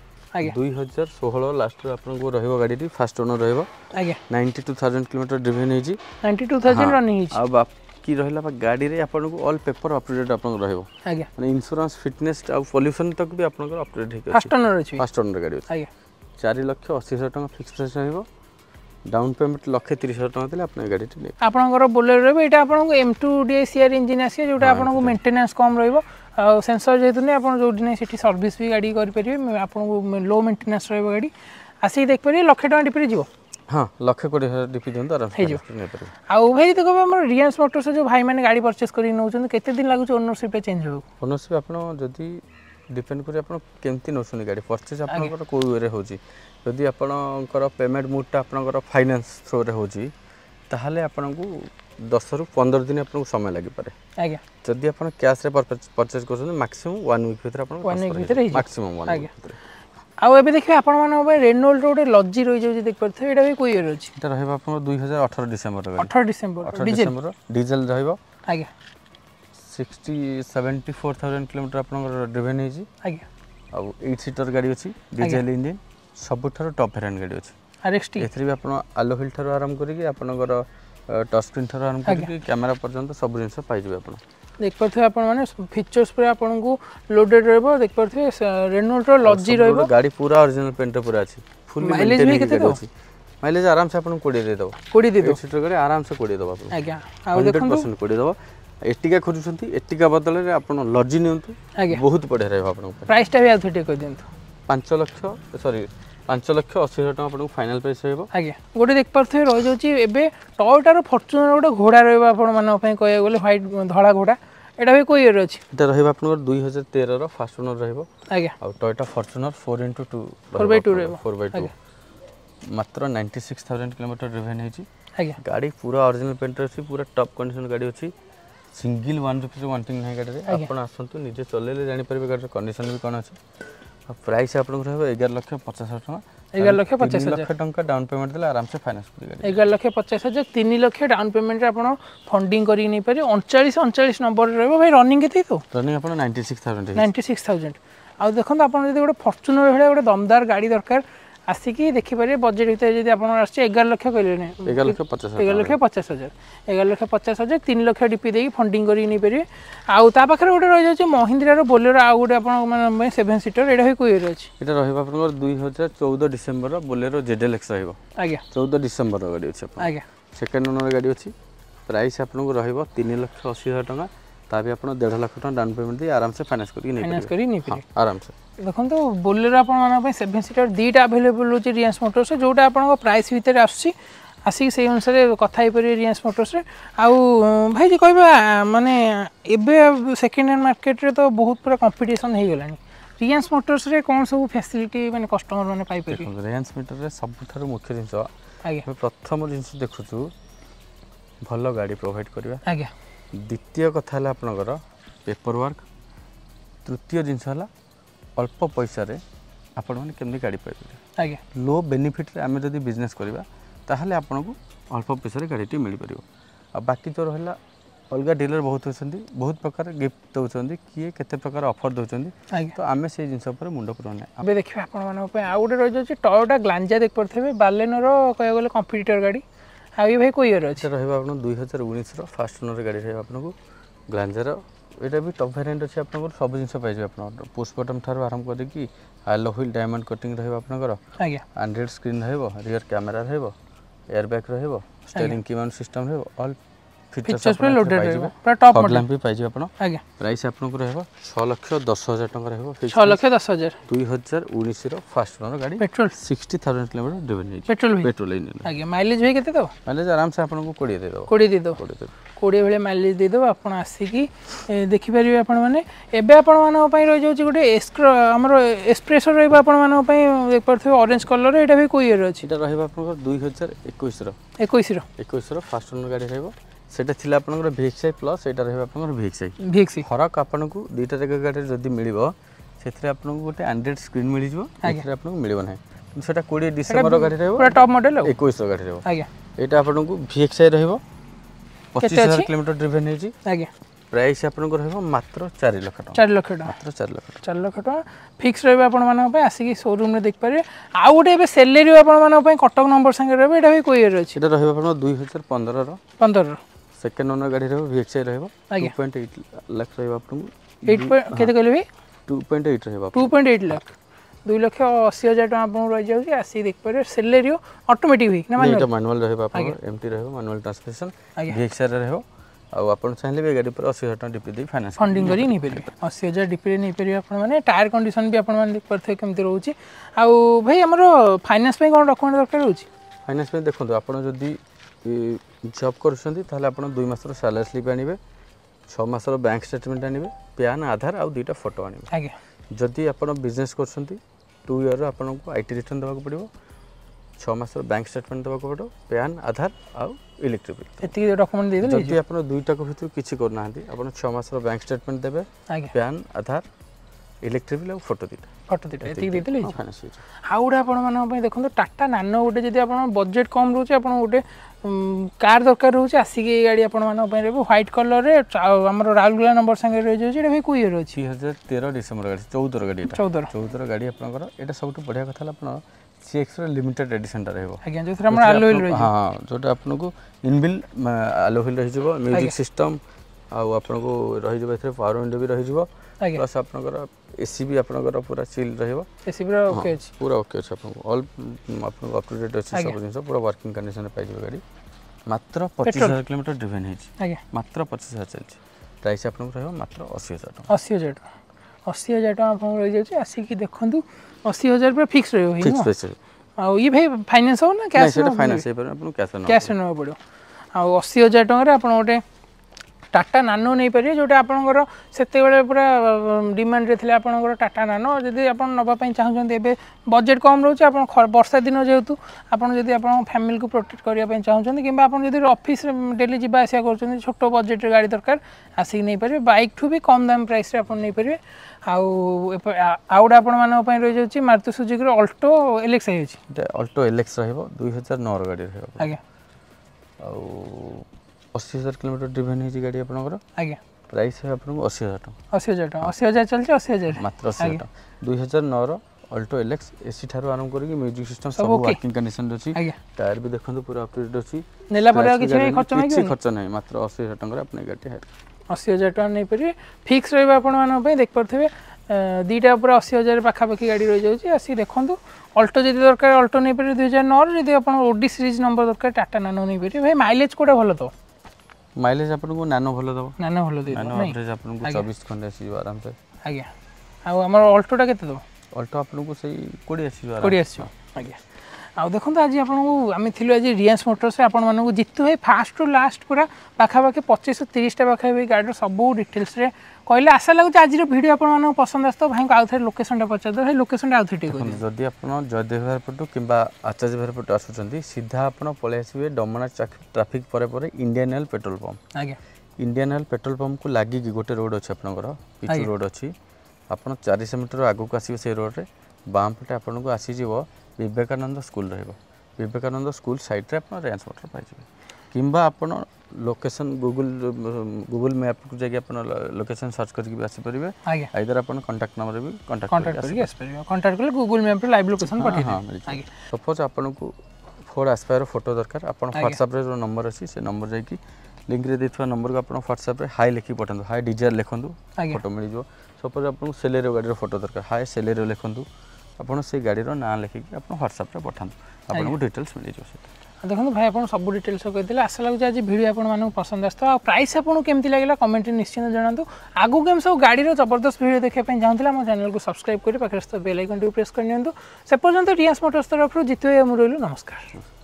Speaker 1: ଦୁଇ ହଜାର ଷୋହଳ ଲାଷ୍ଟରେ ଆପଣଙ୍କୁ ରହିବ ଗାଡ଼ିଟି ଫାଷ୍ଟ ଓନର୍ ରହିବ ଆଜ୍ଞା ninety two thousand kilometre driven ହେଇଛି ନାଇଣ୍ଟି ଟୁ ଥାଉଜେଣ୍ଡ ରନିଂ ହେଇଛି ଆଉ ବାକି ରହିଲା ବା ଗାଡ଼ିରେ ଆପଣଙ୍କୁ ଅଲ୍ ପେପର୍ ଅପଟୁଡେଟ୍ ଆପଣଙ୍କର ରହିବ ଆଜ୍ଞା ମାନେ ଇନ୍ସୁରାନ୍ସ ଫିଟନେସ୍ ଆଉ ପଲ୍ୟୁସନ୍ ତକ ବି ଆପଣଙ୍କର ଅପଟୁଡେଟ୍ ହେଇକି ଫାଷ୍ଟ ଓନର୍ ଅଛି ଫାଷ୍ଟ ଓନର୍ ଗାଡ଼ି ଅଛି ଆଜ୍ଞା ଚାରି ଲକ୍ଷ ଅଶୀ ହଜାର ଟଙ୍କା ଫିକ୍ସ ପ୍ରାଇସ୍ ରହିବ ডাউন পেমেন্ট লক্ষে তিরিশ হাজার টাকা দিলে আপনার গাড়িটি নেবে
Speaker 2: আপনার বোলেরো রহবে এটা আপনার M two DI CR engine আসবে যেটা আপনার মেটেনান্স কম রহব ଆଉ ସେନ୍ସର୍ ଯେହେତୁ ନାହିଁ ଆପଣ ଯେଉଁଠି ନାହିଁ ସେଠି ସର୍ଭିସ୍ ବି ଗାଡ଼ି କରିପାରିବେ ଆପଣଙ୍କୁ ଲୋ ମେଣ୍ଟେନାନ୍ସ ରହିବ ଗାଡ଼ି ଆସିକି ଦେଖିପାରିବେ ଲକ୍ଷେ
Speaker 1: हाँ लक्षे कोड़े हजार डिपी दिखता आराम
Speaker 2: आउ भाई देखो आम रियान्स मोटर्स जो भाई मैंने गाड़ी परचेज कर दिन लगे ओनरशिप
Speaker 1: चेंज हो ओनरशिप आप जदि डिपेंड कर केमती गाड़ी परचेज आप कौ वे हो जदि पेमेंट मुडटा आप फाइनान्स थ्रो रे हो ଦଶରୁ ପନ୍ଦର ଦିନ ଆପଣଙ୍କୁ ସମୟ ଲାଗିପାରେ ଆଜ୍ଞା ଯଦି ଆପଣ କ୍ୟାସ୍ରେ ପରଚେଜ୍ କରୁଛନ୍ତି ମ୍ୟାକ୍ସିମମ୍ ୱାନ୍ ୱିକ୍ ଭିତରେ ଆପଣ ୱାନ୍ ୱିକ୍ ଭିତରେ ମ୍ୟାକ୍ସିମମ୍ ୱାନ୍ ୱିକ୍
Speaker 2: ଭିତରେ ଆଉ ଏବେ ଦେଖିବେ ଆପଣମାନଙ୍କ ପାଇଁ ରେନୋଲ୍ଡର ଗୋଟେ ଲଜି ରହିଯାଉଛି ଦେଖିପାରୁଥିବେ ଏଇଟା ବି କୋଉ ଇୟର ଅଛି
Speaker 1: ଏଇଟା ରହିବ ଆପଣଙ୍କ ଦୁଇ ହଜାର ଅଠର ଡିସେମ୍ବର ଅଠର ଡିସେମ୍ବର ଅଠର ଡିସେମ୍ବର ଡିଜେଲ ରହିବ ଆଜ୍ଞା sixty seventy four thousand kilometre ଆପଣଙ୍କର ଡ୍ରିଭେନ୍ ହେଇଛି ଆଜ୍ଞା ଆଉ ଏଇଟ୍ ସିଟର ଗାଡ଼ି ଅଛି ଡିଜେଲ ଇଞ୍ଜିନ୍ ସବୁଠାରୁ ଟପ୍ ଭେରାଇଟ୍ ଗାଡ଼ି ଅଛି ଆର୍ ଏକ୍ସ ଟି ଏଥିରେ ବି ଆପଣ ଆଲୋ ହିଲ୍ ଠାରୁ ଆରମ୍ଭ କରିକି ଆପଣଙ୍କର ଟଚ୍ ସ୍କ୍ରିନ୍ ଠାରୁ ଆରମ୍ଭ କରିକି କ୍ୟାମେରା ପର୍ଯ୍ୟନ୍ତ ସବୁ ଜିନିଷ ପାଇଯିବେ ଆପଣ
Speaker 2: ଦେଖିପାରୁଥିବେ ଆପଣମାନେ ଫିଚର୍ସ ପୁରା ଆପଣଙ୍କୁ ଲୋଡେଡ୍ ରହିବ ଦେଖିପାରୁଥିବେ ରେନୋଲ୍ଟର ଲଜି ରହିବ
Speaker 1: ଗାଡ଼ି ପୁରା ଅରିଜିନାଲ ପେଣ୍ଟରେ ପୁରା ଅଛି ଫୁଲ ମାଇଲେଜ ବି କେତେ ଦେଉଛି ମାଇଲେଜ ଆରାମସେ ଆପଣଙ୍କୁ କୋଡ଼ିଏ ଦେଇଦେବ କୋଡ଼ିଏ ଦେଇଦେବ ସିଟର ଗାଡ଼ି ଆରାମସେ କୋଡ଼ିଏ ଦେବ ଆପଣ
Speaker 2: ଆଜ୍ଞା ଆଉ ଦେଖନ୍ତୁ ପରସେଣ୍ଟ
Speaker 1: କୋଡ଼ିଏ ଦେବ ଏଟିକା ଖୋଜୁଛନ୍ତି ଏଟିକା ବଦଳରେ ଆପଣ ଲଜି ନିଅନ୍ତୁ ଆଜ୍ଞା ବହୁତ ବଢ଼ିଆ ରହିବ ଆପଣଙ୍କ
Speaker 2: ପ୍ରାଇସ୍ଟା ବି ଆଉ ଥରେ ଟିକେ କହିଦିଅନ୍ତୁ
Speaker 1: ପାଞ୍ଚ ଲକ୍ଷ ସରି পাঁচ লক্ষ অশী হাজার টাকা আপনার ফাইনাল প্রাইস রহব আজ্ঞা
Speaker 2: গোটে দেখিপারে রয়েছে এবে টয়োটার ফর্চুনার গোটে ঘোড়া রহব আপনার কে গেলে হোয়াইট ধরা ঘোড়া এটা ভাই কই ইয়ের আছে
Speaker 1: এটা রহিব আপনার 2013 র ফার্স্ট ওনার রহিব আজ্ঞা আর Toyota Fortuner 4x2 4x2 রহিব 4x2 মাত্র 96000 কিলোমিটার ড্রিভেন হইছি আজ্ঞা গাড়ি পুরা অরিজিনাল পেন্ট আছে পুরা টপ কন্ডিশন গাড়ি আছে সিঙ্গেল 1 রুপিস ওয়ান্টিং নাই গাড়ি রে আপন আসন্তু নিজে চলেলে জানি পারবে গাড়ির কন্ডিশন বি কোন আছে প্রাইস আপনার হবে এগারো লক্ষ পচাশ হাজার টাকা এগারো লক্ষ পচাশ লক্ষ টাকা ডাউন পেমেন্ট দিলে আরামসে ফাইনান্স করিপারে
Speaker 2: এগারো লক্ষ পচাশ হাজার তিন লক্ষ ডাউন পেমেন্ট আপনার ফন্ডিং করি নিয়ে পারে অনচাশ অনচাশ নম্বর রহব ভাই রনিং কে তো
Speaker 1: রনিং আপনার ninety six thousand ninety
Speaker 2: six thousand আপনার যদি গোটে ফর্চুনার ভাবে গোটে দমদার গাড়ি দরকার ଆସିକି ଦେଖିପାରିବେ ବଜେଟ୍ ଭିତରେ ଯଦି ଆପଣ ଆସୁଛି ଏଗାର ଲକ୍ଷ କହିଲେଣି ଏଗାର ଲକ୍ଷ
Speaker 1: ପଚାଶ ଏଗାର ଲକ୍ଷ
Speaker 2: ପଚାଶ ହଜାର ଏଗାର ଲକ୍ଷ ପଚାଶ ହଜାର ତିନି ଲକ୍ଷ ଡିପି ଦେଇକି ଫଣ୍ଡିଂ କରିକି ନେଇପାରିବେ ଆଉ ତା ପାଖରେ ଗୋଟେ ରହିଯାଉଛି ମହିନ୍ଦ୍ରାର ବୋଲେରୋ ଆଉ ଗୋଟେ ଆପଣମାନଙ୍କ ପାଇଁ ସେଭେନ୍ ସିଟର୍ ଏଇଟା ହୋଇ କୋଇରେ ଅଛି
Speaker 1: ଏଇଟା ରହିବ ଆପଣଙ୍କର ଦୁଇ ହଜାର ଚଉଦ ଡିସେମ୍ବର ବୋଲେରୋ ଜେଡେଲ୍ ଏକ୍ସ ରହିବ ଆଜ୍ଞା ଚଉଦ ଡିସେମ୍ବରର ଗାଡ଼ି ଅଛି ଆଜ୍ଞା ସେକେଣ୍ଡ ଓନର୍ ଗାଡ଼ି ଅଛି ପ୍ରାଇସ୍ ଆପଣଙ୍କୁ ରହିବ ତିନି ଲକ୍ଷ ଅଶୀ ହଜାର ଟଙ୍କା ତା ବି ଆପଣ ଦେଢ଼ ଲକ୍ଷ ଟଙ୍କା ଡାଉନ୍ ପେମେଣ୍ଟ ଦେଇ ଆରାମସେ ଫାଇନାନ୍ସ କରିକି ଫାଇନାନ୍ସ କରିକି ନେଇପାରିବେ ଆରାମସେ
Speaker 2: ଦେଖନ୍ତୁ ବୋଲେରୋ ଆପଣମାନଙ୍କ ପାଇଁ ସେଭେନ୍ ସିଟର୍ ଦୁଇଟା ଆଭେଲେବୁଲ୍ ରହୁଛି ରିଆନ୍ସ ମୋଟର୍ସ ଯେଉଁଟା ଆପଣଙ୍କ ପ୍ରାଇସ୍ ଭିତରେ ଆସୁଛି ଆସିକି ସେଇ ଅନୁସାରେ କଥା ହେଇପାରିବେ ରିଆନ୍ସ ମୋଟର୍ସରେ ଆଉ ଭାଇ ଯେ କହିବା ମାନେ ଏବେ ସେକେଣ୍ଡ ହ୍ୟାଣ୍ଡ ମାର୍କେଟରେ ତ ବହୁତ ପୁରା କମ୍ପିଟିସନ୍ ହେଇଗଲାଣି ରିଆନ୍ସ ମୋଟର୍ସରେ କ'ଣ ସବୁ ଫ୍ୟାସିଲିଟି ମାନେ କଷ୍ଟମର୍ମାନେ ପାଇପାରିବେ
Speaker 1: ରିଆନ୍ସ ମୋଟର୍ସରେ ସବୁଠାରୁ ମୁଖ୍ୟ ଜିନିଷ ଆଜ୍ଞା ପ୍ରଥମ ଜିନିଷ ଦେଖୁଛୁ ଭଲ ଗାଡ଼ି ପ୍ରୋଭାଇଡ଼ କରିବା ଆଜ୍ଞା দ্বিতীয় কথা হল আপনার পেপর ওয়ার্ক তৃতীয় জিনিস হল অল্প পয়সার আপনার কেমি গাড়ি পাইপারে আজ্ঞা লো বেনিফিট্রে আমি যদি বিজনেস করা তাহলে আপনার অল্প পয়সার গাড়িটি মিলিপার বাকি তো রহলা অলগা ডিলর বহুত অনেক বহুত প্রকার গিফট দৌঁচ কি কেতে প্রকার অফর দৌঁচ তো আমি সেই জিনিস উপরে মুন্ড পুরো না
Speaker 2: এবে দেখবে আপনার আউ গোটে রয়েছে টয়োটা গ্লাঞ্জা দেখিপারে বালেনোর কে গেলে কম্পিটিটর গাড়ি
Speaker 1: ଆଉ ଇଏ ଭାଇ କୋଉ ଇୟର ଅଛି ରହିବ ଆପଣ ଦୁଇ ହଜାର ଉଣେଇଶର ଫାଷ୍ଟ ଓନର ଗାଡ଼ି ରହିବ ଆପଣଙ୍କୁ ଗ୍ଲାଞ୍ଜାର ଏଇଟା ବି ଟପ୍ ଭେରିଏଣ୍ଟ ଅଛି ଆପଣଙ୍କର ସବୁ ଜିନିଷ ପାଇଯିବେ ଆପଣଙ୍କର ପୋଷ୍ଟ ବଟମ୍ ଠାରୁ ଆରମ୍ଭ କରିକି ଆଲୋ ହ୍ୱିଲ୍ ଡାଇମଣ୍ଡ କଟିଂ ରହିବ ଆପଣଙ୍କର ଆଜ୍ଞା ଆଣ୍ଡ୍ରଏଡ଼୍ ସ୍କ୍ରିନ୍ ରହିବ ରିୟର୍ କ୍ୟାମେରା ରହିବ ଏୟାର୍ ବ୍ୟାଗ୍ ରହିବ ଷ୍ଟେରିଂ କିମାନ୍ ସିଷ୍ଟମ୍ ରହିବ ଅଲ୍ ଫିଚର୍ସ ବି ଲୋଡେଡ୍ ରହିବ ପୁରା ଟପ୍ ମଡେଲ୍ ଲ୍ୟାମ୍ପ ବି ପାଇଯିବେ ଆପଣ ଆଜ୍ଞା ପ୍ରାଇସ୍ ଆପଣଙ୍କୁ ରହିବ ଛଅ ଲକ୍ଷ ଦଶ ହଜାର ଟଙ୍କା ରହିବ ଛଅ ଲକ୍ଷ ଦଶ ହଜାର ଦୁଇ ହଜାର ଉଣେଇଶର ଫାଷ୍ଟ ଓନର୍ ଗାଡ଼ି petrol sixty thousand kilometre driven ହେଇଛି ପେଟ୍ରୋଲ ପେଟ୍ରୋଲ ହେଇନି
Speaker 2: ଆଜ୍ଞା ମାଇଲେଜ୍ ଭାଇ କେତେ ଦେବ
Speaker 1: ମାଇଲେଜ୍ ଆରାମସେ ଆପଣଙ୍କୁ କୋଡ଼ିଏ ଦେଇଦେବ
Speaker 2: କୋଡ଼ିଏ ଦେଇଦେବ କୋଡ଼ିଏ ଦେବ କୋଡ଼ିଏ ଭଳିଆ ମାଇଲେଜ୍ ଦେଇଦେବ ଆପଣ ଆସିକି ଦେଖିପାରିବେ ଆପଣମାନେ ଏବେ ଆପଣମାନଙ୍କ ପାଇଁ ରହିଯାଉଛି ଗୋଟେ ଏସ୍କ୍ର ଆମର ଏକ୍ସପ୍ରେସର ରହିବ ଆପଣମାନଙ୍କ ପାଇଁ
Speaker 1: ଦେଖିପାରୁଥିବେ ଅରେଞ୍ଜ କଲର୍ ଏଇଟା ବି କୋଉ ଇୟର୍ ଅଛି ଏଇଟା ରହିବ ଆପଣଙ୍କର ଦୁଇ ହଜାର ଏକୋଇଶର ଏକୋଇଶର ଏକୋଇଶର ଫାଷ୍ଟ ଓନର୍ ଗାଡ଼ି ରହିବ ସେଇଟା ଥିଲା ଆପଣଙ୍କର ଭିଏକ୍ସଆଇ ପ୍ଲସ୍ ସେଇଟା ରହିବ ଆପଣଙ୍କର ଭିଏକ୍ସଆଇ ଭିଏକ୍ସଆଇ ଫରକ ଆପଣଙ୍କୁ ଦୁଇଟା ଜାଗା ଗାଡ଼ିରେ ଯଦି ମିଳିବ ସେଥିରେ ଆପଣଙ୍କୁ ଗୋଟେ ଆଣ୍ଡ୍ରଏଡ୍ ସ୍କ୍ରିନ୍ ମିଳିଯିବ ସେଥିରେ ଆପଣଙ୍କୁ ମିଳିବ ନାହିଁ କିନ୍ତୁ ସେଇଟା କୋଡ଼ିଏ ଡିସେମ୍ବର ଗାଡ଼ି ରହିବ ଟପ୍ ମଡ଼େଲ୍ ଏକୋଇଶର ଗାଡ଼ି ରହିବ ଆଜ୍ଞା ଏଇଟା ଆପଣଙ୍କୁ ଭିଏକ୍ସଆଇ ରହିବ ପଚିଶ ହଜାର କିଲୋମିଟର ଡ୍ରିଭେନ୍ ହେଇଛି ଆଜ୍ଞା ପ୍ରାଇସ୍ ଆପଣଙ୍କ ରହିବ ମାତ୍ର ଚାରି ଲକ୍ଷ ଟଙ୍କା ଚାରି ଲକ୍ଷ ଟଙ୍କା ମାତ୍ର ଚାରି ଲକ୍ଷ
Speaker 2: ଚାରି ଲକ୍ଷ ଟଙ୍କା ଫିକ୍ସ ରହିବ ଆପଣମାନଙ୍କ ପାଇଁ ଆସିକି ସୋରୁମ୍ରେ ଦେଖିପାରିବେ
Speaker 1: ଆଉ ଗୋଟେ ଏବେ ସେଲେରୀ ଆପଣମାନଙ୍କ ପାଇଁ କଟକ ନମ୍ବର ସାଙ୍ଗରେ ରହିବ ଏଇଟା ବି କୋଇଏର ଅଛି ଏଇଟା ରହିବ ଆପଣଙ୍କ ଦୁଇ ହଜାର ପନ୍ଦରର ପନ୍ଦରର ସେକେଣ୍ଡ ଓନର ଗାଡ଼ି ରହିବ ଭିଏକ୍ସଆଇ ରହିବ ଟୁ ପଏଣ୍ଟ ଏଇଟ୍ ଲାକ୍ଷ ରହିବ ଆପଣଙ୍କୁ କେତେ କହିଲେ ଭାଇ ଟୁ ପଏଣ୍ଟ ଏଇଟ୍ ରହିବ ଟୁ
Speaker 2: ପଏଣ୍ଟ ଏଇଟ୍ ଲାକ୍ଷ ଦୁଇ ଲକ୍ଷ ଅଶୀ ହଜାର ଟଙ୍କା ଆପଣଙ୍କୁ ରହିଯାଉଛି ଆସିକି ଦେଖିପାରିବେ ସେଲେରିଓ ଅଟୋମେଟିକ୍ ହୁଏ ନା ଏଇଟା
Speaker 1: ମାନୁଆଲ୍ ରହିବ ଆପଣଙ୍କର ଏମିତି ରହିବ ମାନୁଆଲ୍ ଟ୍ରାନ୍ସମିସନ୍ ଭିଏକ୍ସଆଇ ରହିବ ଆଉ ଆପଣ ଚାହିଁଲେ ବି ଗାଡ଼ି ଉପରେ ଅଶୀ ହଜାର ଟଙ୍କା ଡିପି ଦେଇ ଫାଇନାନ୍ସ ଫଣ୍ଡିଂ କରି ନେଇପାରିବେ
Speaker 2: ଅଶୀ ହଜାର ଡିପିରେ ନେଇପାରିବେ ଆପଣମାନେ ଟାୟାର କଣ୍ଡିସନ୍ ବି ଆପଣମାନେ ଦେଖିପାରୁଥିବେ କେମିତି ରହୁଛି ଆଉ ଭାଇ ଆମର ଫାଇନାନ୍ସ
Speaker 1: ପାଇଁ କ'ଣ ଡକୁମେଣ୍ଟ ଦରକାର ହେଉଛି ଫାଇନାନ୍ସ ପାଇଁ ଦେଖନ୍ତୁ ଆପଣ ଯଦି জব করছেন তাহলে আপনার দুই মাসের স্যালারি স্লিপ আনবে ছ মাসর ব্যাঙ্ক স্টেটমেন্ট আনবে প্যান আধার আউ দুইটা ফটো আনবে যদি আপনার বিজনেস করছেন টু ইয়ার আপনার আইটি রিটর্ন দেওয়া পড়ব ছ মাসর ব্যাঙ্ক স্টেটমেন্ট দেওয়া পড়ব প্যান আধার আউ ইলেকট্রি বিল
Speaker 2: এটি ডকুমেন্ট দিয়ে যদি
Speaker 1: আপনার দুইটাক ভিতরে কিছু করুন আপনার ছ মাসর ব্যাঙ্ক স্টেটমেন্ট দেবে প্যান আধার ইলেকট্রিক ବିଲ୍ ଆଉ ଫଟୋ ଦୁଇଟା ଫଟୋ ଦୁଇଟା ଏତିକି ଦେଇଦେଲେ
Speaker 2: ଆଉ ଗୋଟେ ଆପଣମାନଙ୍କ ପାଇଁ ଦେଖନ୍ତୁ ଟାଟା ନାନୋ ଗୋଟେ ଯଦି ଆପଣ ବଜେଟ୍ କମ୍ ରହୁଛି ଆପଣ ଗୋଟେ କାର୍ ଦରକାର ରହୁଛି ଆସିକି ଏଇ ଗାଡ଼ି ଆପଣମାନଙ୍କ ପାଇଁ ରହିବ ହ୍ୱାଇଟ୍ କଲର୍ରେ ଆମର ରାଉରକେଲା ନମ୍ବର ସାଙ୍ଗରେ ରହିଯାଉଛି ଏଇଟା ଭାଇ
Speaker 1: କେଉଁ ଇୟର୍ ଅଛି ଦୁଇ ହଜାର ତେର ଡିସେମ୍ବର ଗାଡ଼ି ଚଉଦର ଗାଡ଼ି ଚଉଦର ଚଉଦର ଗାଡ଼ି ଆପଣଙ୍କର ଏଇଟା ସବୁଠୁ ବଢ଼ିଆ କଥା ହେଲା ଆପଣ ସିଏକ୍ସର ଲିମିଟେଡ୍ ଏଡ଼ିସନ୍ଟା ରହିବ
Speaker 2: ଆଜ୍ଞା ଯେଉଁଥିରେ ଆମର ଆଲୋ ହିଲ୍ ରହିବ ହଁ
Speaker 1: ଯେଉଁଟା ଆପଣଙ୍କୁ ଇନବିଲ୍ ହିଲ୍ ରହିଯିବ ମ୍ୟୁଜିକ୍ ସିଷ୍ଟମ୍ ଆଉ ଆପଣଙ୍କୁ ରହିଯିବ ଏଥିରେ ପାୱାର ୱିଣ୍ଡୋ ବି ରହିଯିବ ପ୍ଲସ୍ ଆପଣଙ୍କର ଏସି ବି ଆପଣଙ୍କର ପୁରା ଚିଲ୍ ରହିବ ଏସି ପୁରା ଓକେ ଅଛି ପୁରା ଓକେ ଅଛି ଆପଣଙ୍କୁ ଅଲ୍ ଆପଣଙ୍କ ଅପ୍ ଟୁ ଡେଟ୍ ଅଛି ସବୁ ଜିନିଷ ପୁରା ୱାର୍କିଂ କଣ୍ଡିସନ୍ରେ ପାଇଯିବ ଗାଡ଼ି ମାତ୍ର ପଚିଶ ହଜାର କିଲୋମିଟର ଡ୍ରିଭେନ୍ ହେଇଛି ଆଜ୍ଞା ମାତ୍ର ପଚିଶ ହଜାର ଚାଲିଛି ପ୍ରାଇସ୍ ଆପଣଙ୍କୁ ରହିବ ମାତ୍ର ଅଶୀ ହଜାର
Speaker 2: ଟଙ୍କା ଅଶୀ ହଜାର ଟଙ୍କା ଅଶୀ ହଜାର ଟଙ୍କା ଆପଣଙ୍କୁ ରହିଯାଉଛି ଆସିକି ଦେଖନ୍ତୁ ଅଶୀ ହଜାର ପୁରା ଫିକ୍ସ ରହିବ ଫିକ୍ସ ପ୍ରାଇସ୍ ରହିବ ଆଉ ଇଏ ଭାଇ ଫାଇନାନ୍ସ ହେବ ନା କ୍ୟାସ୍ ଫାଇନାନ୍ସ ହେଇପାରିବ ଆପଣଙ୍କୁ କ୍ୟାସ୍ କ୍ୟାସ୍ ନେବାକୁ ପଡ଼ିବ ଆଉ ଅଶୀ ହଜାର ଟଙ୍କାରେ ଆପଣ ଗୋଟେ টাটা ନାନୋ ନେଇପାରିବେ ଯେଉଁଟା ଆପଣଙ୍କର ସେତେବେଳେ ପୁରା ଡିମାଣ୍ଡରେ ଥିଲା ଆପଣଙ୍କର ଟାଟା ନାନୋ ଯଦି ଆପଣ ନେବା ପାଇଁ ଚାହୁଁଛନ୍ତି ଏବେ ବଜେଟ୍ କମ୍ ରହୁଛି ଆପଣ ବର୍ଷା ଦିନ ଯେହେତୁ ଆପଣ ଯଦି ଆପଣଙ୍କ ଫ୍ୟାମିଲିକୁ ପ୍ରୋଟେକ୍ଟ କରିବା ପାଇଁ ଚାହୁଁଛନ୍ତି କିମ୍ବା ଆପଣ ଯଦି ଅଫିସ୍ ଡେଲି ଯିବା ଆସିବା କରୁଛନ୍ତି ଛୋଟ ବଜେଟ୍ରେ ଗାଡ଼ି ଦରକାର ଆସିକି ନେଇପାରିବେ ବାଇକ୍ଠୁ ବି କମ୍ ଦାମ୍ ପ୍ରାଇସ୍ରେ ଆପଣ ନେଇପାରିବେ ଆଉ ଆଉ ଗୋଟେ ଆପଣମାନଙ୍କ ପାଇଁ ରହିଯାଉଛି ମାରୁତି ସୁଜୁକିର ଅଲ୍ଟୋ
Speaker 1: ଏଲେକ୍ସ ହେଇଯାଉଛି ଅଲ୍ଟୋ ଏଲେକ୍ସ ରହିବ ଦୁଇ ହଜାର ନଅର ଗାଡ଼ି ରହିବ ଆଜ୍ଞା ଆଉ ଅଶୀ ହଜାର କିଲୋମିଟର ଡ୍ରିଭେନ୍ ହେଇଛି ଗାଡ଼ି ଆପଣଙ୍କର ଆଜ୍ଞା ପ୍ରାଇସ୍ ଆପଣଙ୍କୁ ଅଶୀ ହଜାର
Speaker 2: ଟଙ୍କା ଅଶୀ ହଜାର ଟଙ୍କା ଅଶୀ ହଜାର ଚାଲିଛି ଅଶୀ ହଜାର ମାତ୍ର ଅଶୀ ହଜାର ଟଙ୍କା
Speaker 1: ଦୁଇ ହଜାର ନଅର ଅଲ୍ଟୋ ଏଲେକ୍ସ ଏସି ଠାରୁ ଆରମ୍ଭ କରିକି ମ୍ୟୁଜିକ୍ ସିଷ୍ଟମ୍ ସବୁ ୱାର୍କିଂ କଣ୍ଡିସନରେ ଅଛି ଟାୟାର ବି ଦେଖନ୍ତୁ ପୁରା ଅପ୍ ଟୁ ଡେଟ୍ ଅଛି ନେଲା ପରେ ଆଉ କିଛି ଖର୍ଚ୍ଚ ନାହିଁ କିଛି ଖର୍ଚ୍ଚ ନାହିଁ ମାତ୍ର ଅଶୀ ହଜାର ଟଙ୍କାରେ ଆପଣ ଗାଡ଼ି
Speaker 2: ଅଶୀ ହଜାର ଟଙ୍କା ନେଇପାରିବେ ଫିକ୍ସ ରହିବ ଆପଣମାନଙ୍କ ପାଇଁ ଦେଖିପାରୁଥିବେ ଦୁଇଟା ଉପରେ ଅଶୀ ହଜାର ପାଖାପାଖି ଗାଡ଼ି ରହିଯାଉଛି ଆସିକି ଦେଖନ୍ତୁ ଅଲ୍ଟୋ ଯଦି ଦରକାର ଅଲ୍ଟୋ ନେଇପାରିବେ ଦୁଇ ହଜାର ନଅରେ ଯଦି ଆପଣ ଓଡ଼ି ସିରିଜ୍ ନମ୍ବର ଦରକାର ଟାଟା ନାନୋ ନେଇପାରିବେ ଭାଇ ମାଇଲେଜ୍ କେଉଁଟା ଭଲ ତ
Speaker 1: ମାଇଲେଜ ଆପଣଙ୍କୁ ନାନୋ ଭଲ ଦେବ ନାନୋ ଭଲ ଦେବ ନାନୋ ଆଭରେଜ ଆପଣଙ୍କୁ 24 ଖଣ୍ଡେ ଆସିଯିବ ଆରାମସେ ଆଜ୍ଞା ଆଉ ଆମର
Speaker 2: ଅଲ୍ଟୋଟା କେତେ ଦେବ
Speaker 1: ଅଲ୍ଟୋ ଆପଣଙ୍କୁ ସେଇ 20 ଆସିଯିବ 20 ଆସିଯିବ
Speaker 2: ଆଜ୍ଞା ଆଉ ଦେଖନ୍ତୁ ଆଜି ଆପଣଙ୍କୁ ଆମେ ଥିଲୁ ଆଜି ରିଆନ୍ସ ମୋଟର୍ସରେ ଆପଣମାନଙ୍କୁ ଜିତୁ ଭାଇ ଫାଷ୍ଟରୁ ଲାଷ୍ଟ ପୁରା ପାଖାପାଖି ପଚିଶରୁ ତିରିଶଟା ପାଖାପାଖି ଗାଡ଼ିର ସବୁ ଡିଟେଲ୍ସରେ କହିଲେ ଆଶା ଲାଗୁଛି ଆଜିର ଭିଡ଼ିଓ ଆପଣମାନଙ୍କୁ ପସନ୍ଦ ଆସିଥିବ ଭାଇଙ୍କୁ ଆଉ ଥରେ ଲୋକେସନଟା ପଚାରିଦେବେ ଭାଇ ଲୋକେସନଟା ଆଉ ଥରେ ଟିକେ
Speaker 1: ଯଦି ଆପଣ ଜୟଦେବ ବିହାର ପଟୁ କିମ୍ବା ଆଚାର୍ଯ୍ୟ ବିହାର ପଟୁ ଆସୁଛନ୍ତି ସିଧା ଆପଣ ପଳେଇ ଆସିବେ ଡମଣା ଟ୍ରାଫିକ୍ ପରେ ପରେ ଇଣ୍ଡିଆନ୍ ଅଏଲ୍ ପେଟ୍ରୋଲ ପମ୍ପ ଆଜ୍ଞା ଇଣ୍ଡିଆନ୍ ଅଏଲ୍ ପେଟ୍ରୋଲ ପମ୍ପକୁ ଲାଗିକି ଗୋଟେ ରୋଡ଼ ଅଛି ଆପଣଙ୍କର ପିଚୁ ରୋଡ଼ ଅଛି ଆପଣ ଚାରିଶହ ମିଟର ଆଗକୁ ଆସିବେ ସେଇ ରୋଡ଼ରେ ବାମ ପଟେ ଆପଣଙ୍କୁ ଆସିଯିବ ବିବେକାନନ୍ଦ ସ୍କୁଲ୍ ରହିବ ବିବେକାନନ୍ଦ ସ୍କୁଲ୍ ସାଇଟ୍ରେ ଆପଣ ରେଞ୍ଜ ୱାଟର ପାଇଯିବେ କିମ୍ବା ଆପଣ ଲୋକେସନ୍ ଗୁଗୁଲ୍ ଗୁଗୁଲ୍ ମ୍ୟାପ୍କୁ ଯାଇକି ଆପଣ ଲୋକେସନ୍ ସର୍ଚ୍ଚ କରିକି ବି ଆସିପାରିବେ ଆଇଦର ଆପଣ କଣ୍ଟାକ୍ଟ ନମ୍ବରରେ ବି କଣ୍ଟାକ୍ଟ କରିକି
Speaker 2: ଆସିପାରିବେ କଣ୍ଟାକ୍ଟ କଲେ ଗୁଗୁଲ୍ ମ୍ୟାପ୍ରେ ଲାଇଭ୍ ଲୋକେସନ୍ ପଠାଇଦେବେ
Speaker 1: ସପୋଜ୍ ଆପଣଙ୍କୁ ଫୋର୍ ଆସ୍ପାୟର ଫଟୋ ଦରକାର ଆପଣ ହ୍ୱାଟ୍ସଆପ୍ରେ ଯେଉଁ ନମ୍ବର ଅଛି ସେ ନମ୍ବର ଯାଇକି ଲିଙ୍କ୍ରେ ଦେଇଥିବା ନମ୍ବରକୁ ଆପଣ ହ୍ୱାଟ୍ସଆପ୍ରେ ହାଇ ଲେଖି ପଠାନ୍ତୁ ହାଇ ଡିଜାୟାର ଲେଖନ୍ତୁ ଫଟୋ ମିଳିଯିବ ସପୋଜ୍ ଆପଣଙ୍କୁ ସେଲେରିଓ ଗାଡ଼ିର ଫଟୋ ଦରକାର ହାଏ ସେଲେରିଓ ଲେଖନ୍ତୁ ଆପଣ ସେଇ ଗାଡ଼ିର ନାଁ ଲେଖିକି ଆପଣ ହ୍ୱାଟ୍ସଆପ୍ରେ ପଠାନ୍ତୁ ଆପଣଙ୍କୁ ଡିଟେଲ୍ସ ମିଳିଯିବ ସେଇଟା
Speaker 2: ଦେଖନ୍ତୁ ଭାଇ ଆପଣ ସବୁ ଡିଟେଲ୍ସ କହିଥିଲେ ଆଶା ଲାଗୁଛି ଆଜି ଭିଡ଼ିଓ ଆପଣମାନଙ୍କୁ ପସନ୍ଦ ଆସିଥିବ ଆଉ ପ୍ରାଇସ୍ ଆପଣଙ୍କୁ କେମିତି ଲାଗିଲା କମେଣ୍ଟରେ ନିଶ୍ଚିନ୍ତ ଜଣାନ୍ତୁ ଆଗକୁ ଆମେ ସବୁ ଗାଡ଼ିର ଜବରଦସ୍ତ ଭିଡ଼ିଓ ଦେଖିବା ପାଇଁ ଚାହୁଁଥିଲେ ଆମ ଚ୍ୟାନେଲକୁ ସବସ୍କ୍ରାଇବ୍ କରି ପାଖରେ ବେଲ୍ ଆଇକନ୍ଟିକୁ ପ୍ରେସ୍ କରିନିଅନ୍ତୁ ସେପର୍ଯ୍ୟନ୍ତ ଡିଆନ୍ସ ମୋଟର୍ସ ତରଫରୁ ଜିତୁ ମୁଁ ରହିଲୁ ନମସ୍କାର